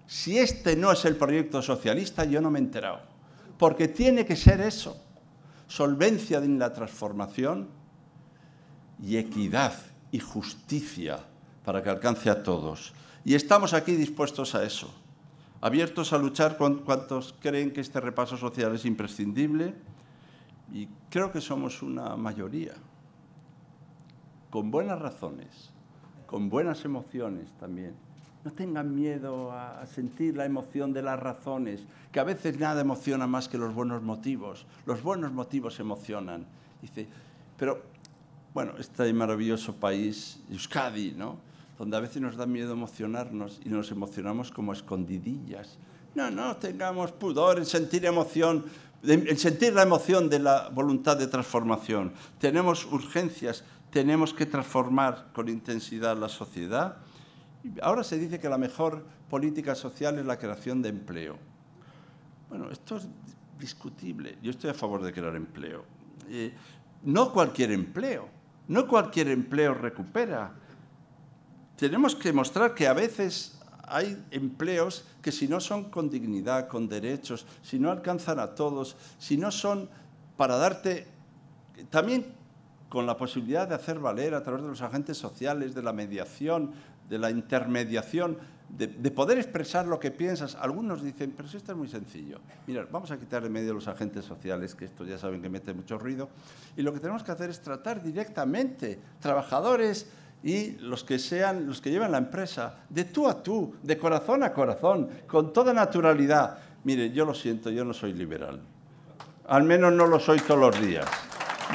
Si este no es el proyecto socialista, yo no me he enterado. Porque tiene que ser eso. Solvencia en la transformación y equidad y justicia para que alcance a todos. Y estamos aquí dispuestos a eso, abiertos a luchar con cuantos creen que este repaso social es imprescindible y creo que somos una mayoría, con buenas razones, con buenas emociones también. No tengan miedo a sentir la emoción de las razones, que a veces nada emociona más que los buenos motivos. Los buenos motivos emocionan. Dice, pero bueno, este maravilloso país, Euskadi, ¿no? donde a veces nos da miedo emocionarnos y nos emocionamos como escondidillas. No, no tengamos pudor en sentir emoción, en sentir la emoción de la voluntad de transformación. Tenemos urgencias, tenemos que transformar con intensidad la sociedad. Ahora se dice que la mejor política social es la creación de empleo. Bueno, esto es discutible. Yo estoy a favor de crear empleo. Eh, no cualquier empleo, no cualquier empleo recupera tenemos que mostrar que a veces hay empleos que si no son con dignidad, con derechos, si no alcanzan a todos, si no son para darte también con la posibilidad de hacer valer a través de los agentes sociales, de la mediación, de la intermediación, de, poder expresar lo que piensas. Algunos dicen, pero si esto es muy sencillo. Mira, vamos a quitar de medio los agentes sociales, que esto ya saben que mete mucho ruido, y lo que tenemos que hacer es tratar directamente trabajadores, y los que sean los que llevan la empresa de tú a tú, de corazón a corazón, con toda naturalidad. Mire, yo lo siento, yo no soy liberal. Al menos no lo soy todos los días.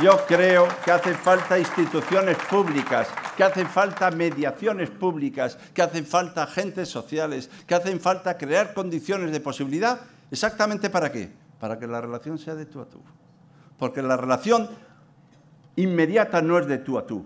Yo creo que hacen falta instituciones públicas, que hacen falta mediaciones públicas, que hacen falta agentes sociales, que hacen falta crear condiciones de posibilidad. ¿Exactamente para qué? Para que la relación sea de tú a tú. Porque la relación inmediata no es de tú a tú,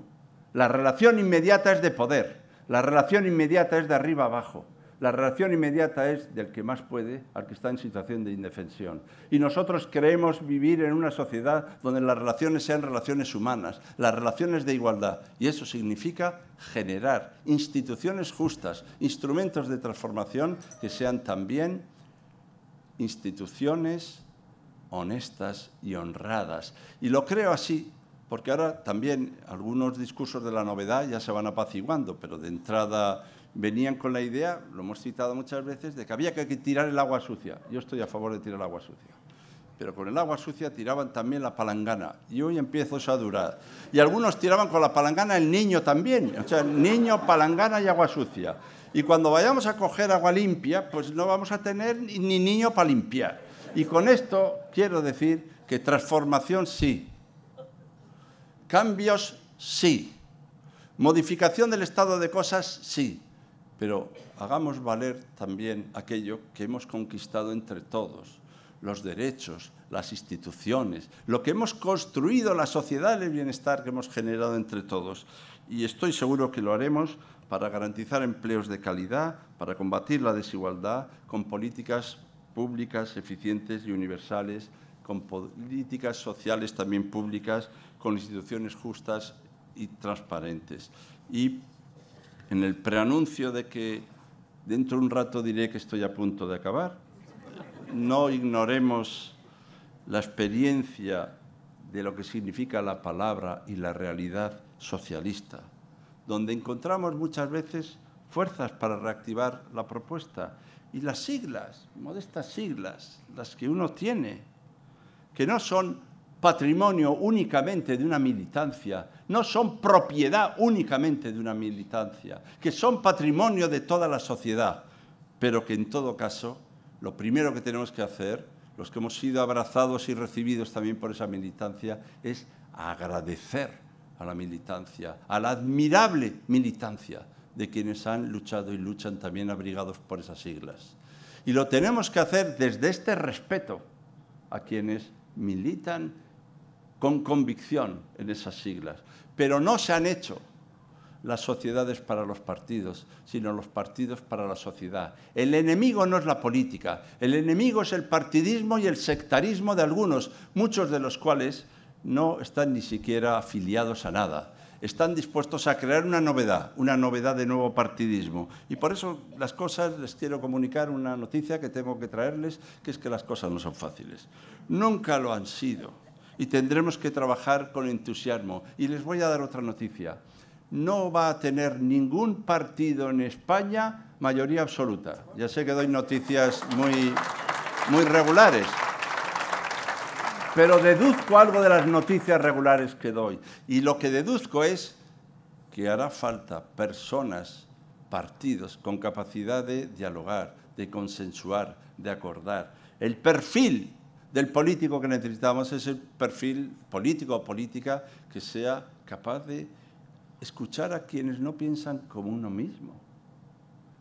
la relación inmediata es de poder, la relación inmediata es de arriba abajo, la relación inmediata es del que más puede al que está en situación de indefensión. Y nosotros creemos vivir en una sociedad donde las relaciones sean relaciones humanas, las relaciones de igualdad. Y eso significa generar instituciones justas, instrumentos de transformación que sean también instituciones honestas y honradas. Y lo creo así porque ahora también algunos discursos de la novedad ya se van apaciguando, pero de entrada venían con la idea, lo hemos citado muchas veces, de que había que tirar el agua sucia. Yo estoy a favor de tirar el agua sucia. Pero con el agua sucia tiraban también la palangana. Y hoy empiezo a durar. Y algunos tiraban con la palangana el niño también. O sea, niño, palangana y agua sucia. Y cuando vayamos a coger agua limpia, pues no vamos a tener ni niño para limpiar. Y con esto quiero decir que transformación sí, Cambios, sí. Modificación del estado de cosas, sí. Pero hagamos valer también aquello que hemos conquistado entre todos, los derechos, las instituciones, lo que hemos construido, la sociedad el bienestar que hemos generado entre todos. Y estoy seguro que lo haremos para garantizar empleos de calidad, para combatir la desigualdad con políticas públicas eficientes y universales, con políticas sociales también públicas con instituciones justas y transparentes. Y en el preanuncio de que dentro de un rato diré que estoy a punto de acabar, no ignoremos la experiencia de lo que significa la palabra y la realidad socialista, donde encontramos muchas veces fuerzas para reactivar la propuesta y las siglas, modestas siglas, las que uno tiene, que no son patrimonio únicamente de una militancia, no son propiedad únicamente de una militancia, que son patrimonio de toda la sociedad, pero que en todo caso lo primero que tenemos que hacer, los que hemos sido abrazados y recibidos también por esa militancia, es agradecer a la militancia, a la admirable militancia de quienes han luchado y luchan también abrigados por esas siglas. Y lo tenemos que hacer desde este respeto a quienes militan con convicción en esas siglas. Pero no se han hecho las sociedades para los partidos, sino los partidos para la sociedad. El enemigo no es la política, el enemigo es el partidismo y el sectarismo de algunos, muchos de los cuales no están ni siquiera afiliados a nada. Están dispuestos a crear una novedad, una novedad de nuevo partidismo. Y por eso las cosas, les quiero comunicar una noticia que tengo que traerles, que es que las cosas no son fáciles. Nunca lo han sido y tendremos que trabajar con entusiasmo. Y les voy a dar otra noticia. No va a tener ningún partido en España mayoría absoluta. Ya sé que doy noticias muy, muy regulares, pero deduzco algo de las noticias regulares que doy. Y lo que deduzco es que hará falta personas, partidos con capacidad de dialogar, de consensuar, de acordar. El perfil del político que necesitamos es el perfil político o política que sea capaz de escuchar a quienes no piensan como uno mismo.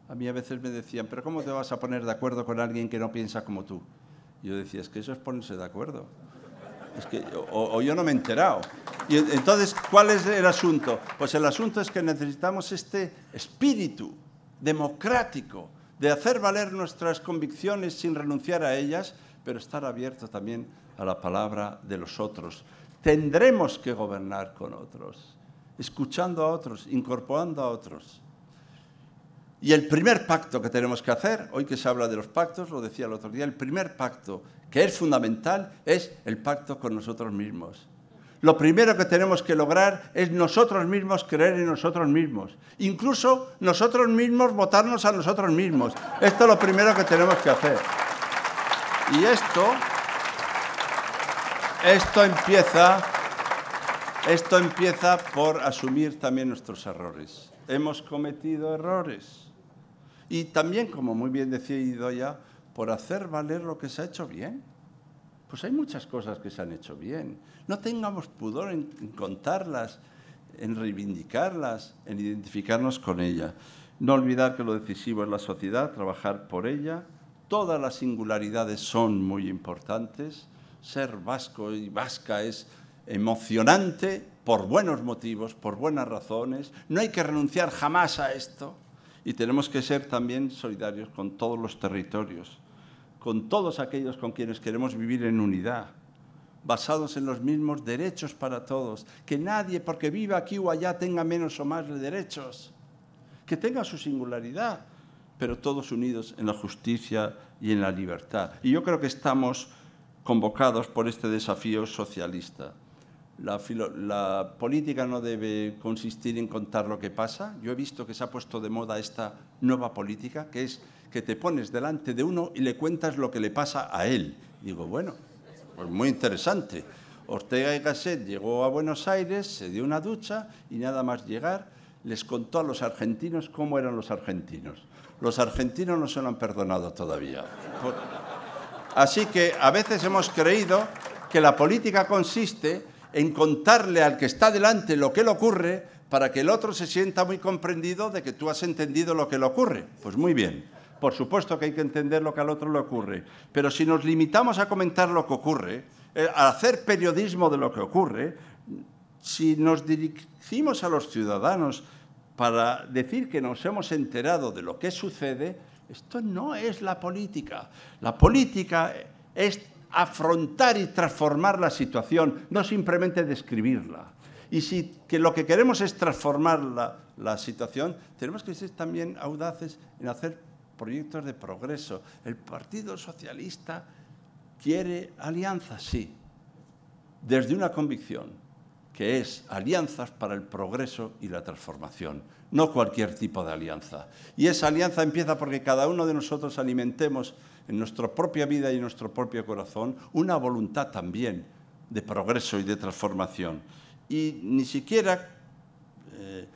A mí a veces me decían, pero ¿cómo te vas a poner de acuerdo con alguien que no piensa como tú? yo decía, es que eso es ponerse de acuerdo. o, yo no me he enterado. Y entonces, ¿cuál es el asunto? Pues el asunto es que necesitamos este espíritu democrático de hacer valer nuestras convicciones sin renunciar a ellas pero estar abierto también a la palabra de los otros. Tendremos que gobernar con otros, escuchando a otros, incorporando a otros. Y el primer pacto que tenemos que hacer, hoy que se habla de los pactos, lo decía el otro día, el primer pacto que es fundamental es el pacto con nosotros mismos. Lo primero que tenemos que lograr es nosotros mismos creer en nosotros mismos. Incluso nosotros mismos votarnos a nosotros mismos. Esto es lo primero que tenemos que hacer. Y esto, esto empieza, esto empieza por asumir también nuestros errores. Hemos cometido errores. Y también, como muy bien decía Idoya, por hacer valer lo que se ha hecho bien. Pues hay muchas cosas que se han hecho bien. No tengamos pudor en contarlas, en reivindicarlas, en identificarnos con ellas. No olvidar que lo decisivo es la sociedad, trabajar por ella, todas las singularidades son muy importantes. Ser vasco y vasca es emocionante por buenos motivos, por buenas razones. No hay que renunciar jamás a esto y tenemos que ser también solidarios con todos los territorios, con todos aquellos con quienes queremos vivir en unidad basados en los mismos derechos para todos, que nadie porque viva aquí o allá tenga menos o más derechos, que tenga su singularidad, pero todos unidos en la justicia y en la libertad. Y yo creo que estamos convocados por este desafío socialista. La, política no debe consistir en contar lo que pasa. Yo he visto que se ha puesto de moda esta nueva política, que es que te pones delante de uno y le cuentas lo que le pasa a él. Digo, bueno, pues muy interesante. Ortega y Gasset llegó a Buenos Aires, se dio una ducha y nada más llegar les contó a los argentinos cómo eran los argentinos los argentinos no se lo han perdonado todavía. Así que a veces hemos creído que la política consiste en contarle al que está delante lo que le ocurre para que el otro se sienta muy comprendido de que tú has entendido lo que le ocurre. Pues muy bien, por supuesto que hay que entender lo que al otro le ocurre, pero si nos limitamos a comentar lo que ocurre, eh, a hacer periodismo de lo que ocurre, si nos dirigimos a los ciudadanos para decir que nos hemos enterado de lo que sucede, esto no es la política. La política es afrontar y transformar la situación, no simplemente describirla. Y si lo que queremos es transformar la, la, situación, tenemos que ser también audaces en hacer proyectos de progreso. El Partido Socialista quiere alianzas, sí, desde una convicción, que es alianzas para el progreso y la transformación, no cualquier tipo de alianza. Y esa alianza empieza porque cada uno de nosotros alimentemos en nuestra propia vida y en nuestro propio corazón una voluntad también de progreso y de transformación. Y ni siquiera eh,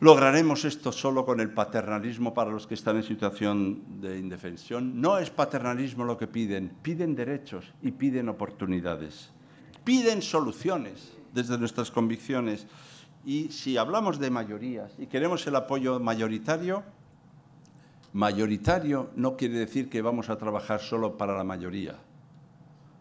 lograremos esto solo con el paternalismo para los que están en situación de indefensión. No es paternalismo lo que piden, piden derechos y piden oportunidades piden soluciones desde nuestras convicciones. Y si hablamos de mayorías y queremos el apoyo mayoritario, mayoritario no quiere decir que vamos a trabajar solo para la mayoría.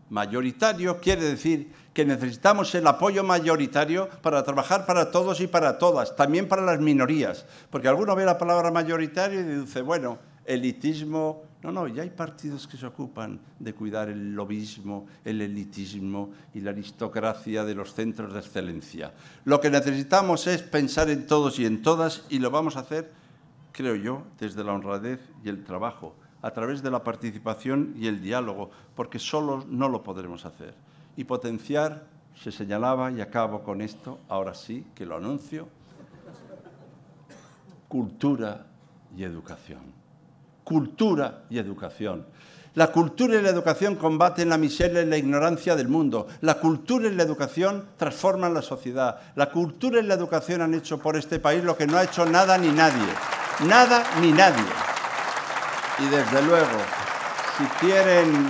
Mayoritario quiere decir que necesitamos el apoyo mayoritario para trabajar para todos y para todas, también para las minorías. Porque alguno ve la palabra mayoritario y dice, bueno, elitismo, no, no, ya hay partidos que se ocupan de cuidar el lobismo, el elitismo y la aristocracia de los centros de excelencia. Lo que necesitamos es pensar en todos y en todas y lo vamos a hacer, creo yo, desde la honradez y el trabajo, a través de la participación y el diálogo, porque solo no lo podremos hacer. Y potenciar, se señalaba, y acabo con esto, ahora sí que lo anuncio, cultura y educación cultura y educación. La cultura y la educación combaten la miseria y la ignorancia del mundo. La cultura y la educación transforman la sociedad. La cultura y la educación han hecho por este país lo que no ha hecho nada ni nadie. Nada ni nadie. Y desde luego, si quieren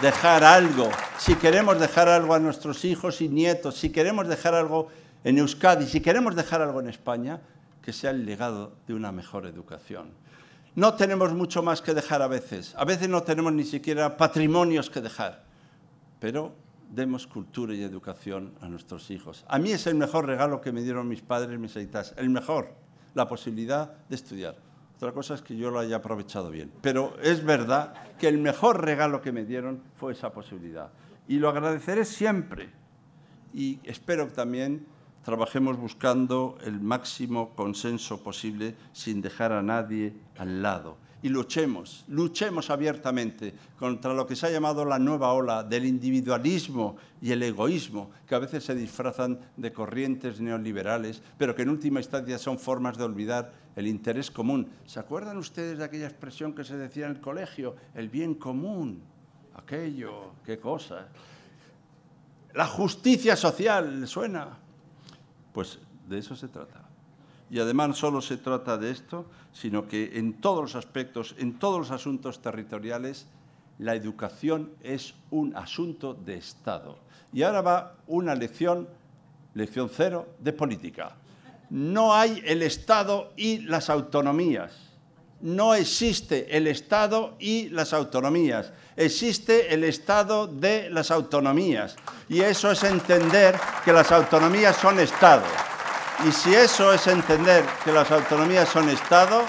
dejar algo, si queremos dejar algo a nuestros hijos y nietos, si queremos dejar algo en Euskadi, si queremos dejar algo en España, que sea el legado de una mejor educación no tenemos mucho más que dejar a veces. A veces no tenemos ni siquiera patrimonios que dejar. Pero demos cultura y educación a nuestros hijos. A mí es el mejor regalo que me dieron mis padres, mis aitas. El mejor, la posibilidad de estudiar. Otra cosa es que yo lo haya aprovechado bien. Pero es verdad que el mejor regalo que me dieron fue esa posibilidad. Y lo agradeceré siempre. Y espero también trabajemos buscando el máximo consenso posible sin dejar a nadie al lado. Y luchemos, luchemos abiertamente contra lo que se ha llamado la nueva ola del individualismo y el egoísmo, que a veces se disfrazan de corrientes neoliberales, pero que en última instancia son formas de olvidar el interés común. ¿Se acuerdan ustedes de aquella expresión que se decía en el colegio? El bien común, aquello, qué cosa. La justicia social, ¿suena? Pues de eso se trata. Y además no solo se trata de esto, sino que en todos los aspectos, en todos los asuntos territoriales, la educación es un asunto de Estado. Y ahora va una lección, lección cero, de política. No hay el Estado y las autonomías no existe el Estado y las autonomías, existe el Estado de las autonomías. Y eso es entender que las autonomías son Estado. Y si eso es entender que las autonomías son Estado,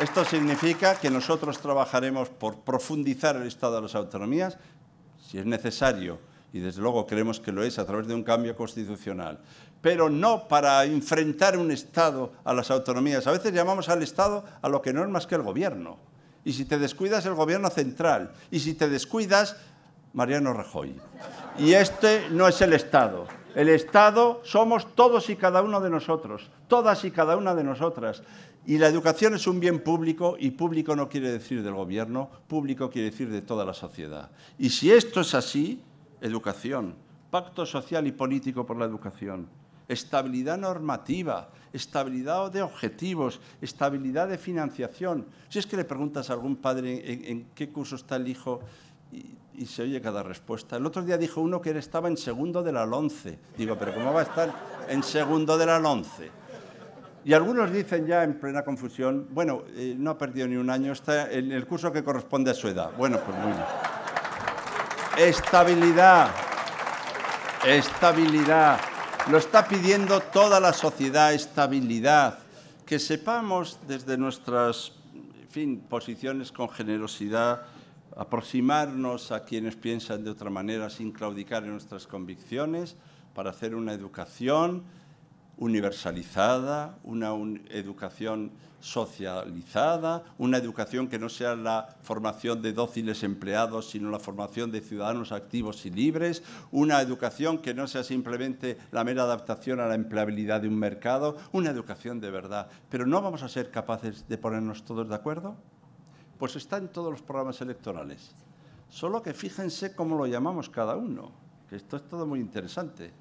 esto significa que nosotros trabajaremos por profundizar el Estado de las autonomías, si es necesario, y desde luego creemos que lo es a través de un cambio constitucional, pero no para enfrentar un Estado a las autonomías. A veces llamamos al Estado a lo que no es más que el gobierno. Y si te descuidas, el gobierno central. Y si te descuidas, Mariano Rajoy. Y este no es el Estado. El Estado somos todos y cada uno de nosotros, todas y cada una de nosotras. Y la educación es un bien público y público no quiere decir del gobierno, público quiere decir de toda la sociedad. Y si esto es así, educación, pacto social y político por la educación estabilidad normativa, estabilidad de objetivos, estabilidad de financiación. Si es que le preguntas a algún padre en, qué curso está el hijo y, se oye cada respuesta. El otro día dijo uno que él estaba en segundo de la once. Digo, pero ¿cómo va a estar en segundo de la once? Y algunos dicen ya en plena confusión, bueno, eh, no ha perdido ni un año, está en el curso que corresponde a su edad. Bueno, pues muy bien. Estabilidad. Estabilidad lo está pidiendo toda la sociedad, estabilidad, que sepamos desde nuestras fin, posiciones con generosidad, aproximarnos a quienes piensan de otra manera sin claudicar en nuestras convicciones, para hacer una educación universalizada, una educación socializada, una educación que no sea la formación de dóciles empleados, sino la formación de ciudadanos activos y libres, una educación que no sea simplemente la mera adaptación a la empleabilidad de un mercado, una educación de verdad. Pero no vamos a ser capaces de ponernos todos de acuerdo. Pues está en todos los programas electorales. Solo que fíjense cómo lo llamamos cada uno, que esto es todo muy interesante,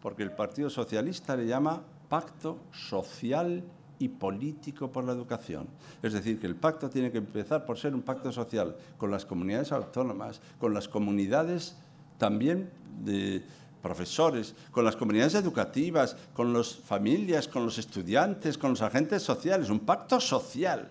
porque el Partido Socialista le llama pacto social y político por la educación. Es decir, que el pacto tiene que empezar por ser un pacto social con las comunidades autónomas, con las comunidades también de profesores, con las comunidades educativas, con las familias, con los estudiantes, con los agentes sociales. Un pacto social,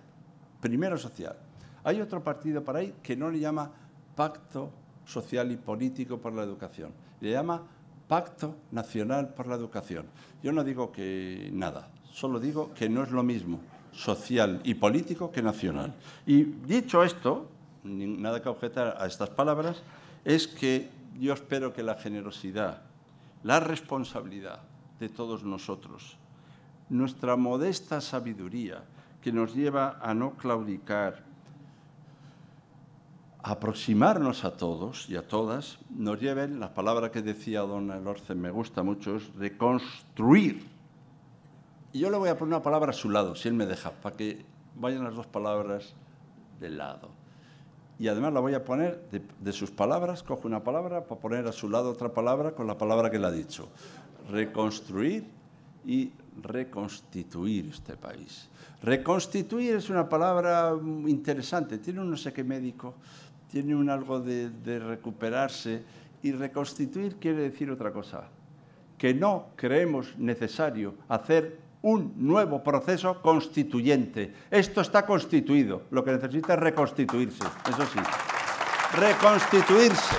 primero social. Hay otro partido por ahí que no le llama pacto social y político por la educación, le llama pacto nacional por la educación. Yo no digo que nada, solo digo que no es lo mismo social y político que nacional. Y dicho esto, nada que objetar a estas palabras, es que yo espero que la generosidad, la responsabilidad de todos nosotros, nuestra modesta sabiduría que nos lleva a no claudicar, a aproximarnos a todos y a todas, nos lleven, la palabra que decía don Elorce me gusta mucho, es reconstruir y yo le voy a poner una palabra a su lado, si él me deja, para que vayan las dos palabras de lado. Y además la voy a poner de, sus palabras, cojo una palabra para poner a su lado otra palabra con la palabra que le ha dicho. Reconstruir y reconstituir este país. Reconstituir es una palabra interesante, tiene un no sé qué médico, tiene un algo de, de, recuperarse y reconstituir quiere decir otra cosa, que no creemos necesario hacer un nuevo proceso constituyente. Esto está constituido, lo que necesita es reconstituirse, eso sí, reconstituirse.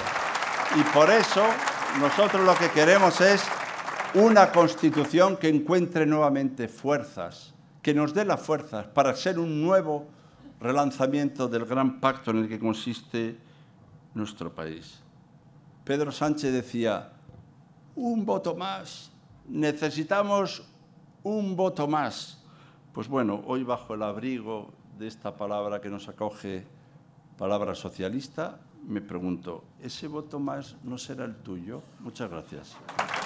Y por eso nosotros lo que queremos es una constitución que encuentre nuevamente fuerzas, que nos dé las fuerzas para ser un nuevo relanzamiento del gran pacto en el que consiste nuestro país. Pedro Sánchez decía, un voto más, necesitamos un voto más. Pues bueno, hoy bajo el abrigo de esta palabra que nos acoge, palabra socialista, me pregunto, ¿ese voto más no será el tuyo? Muchas gracias.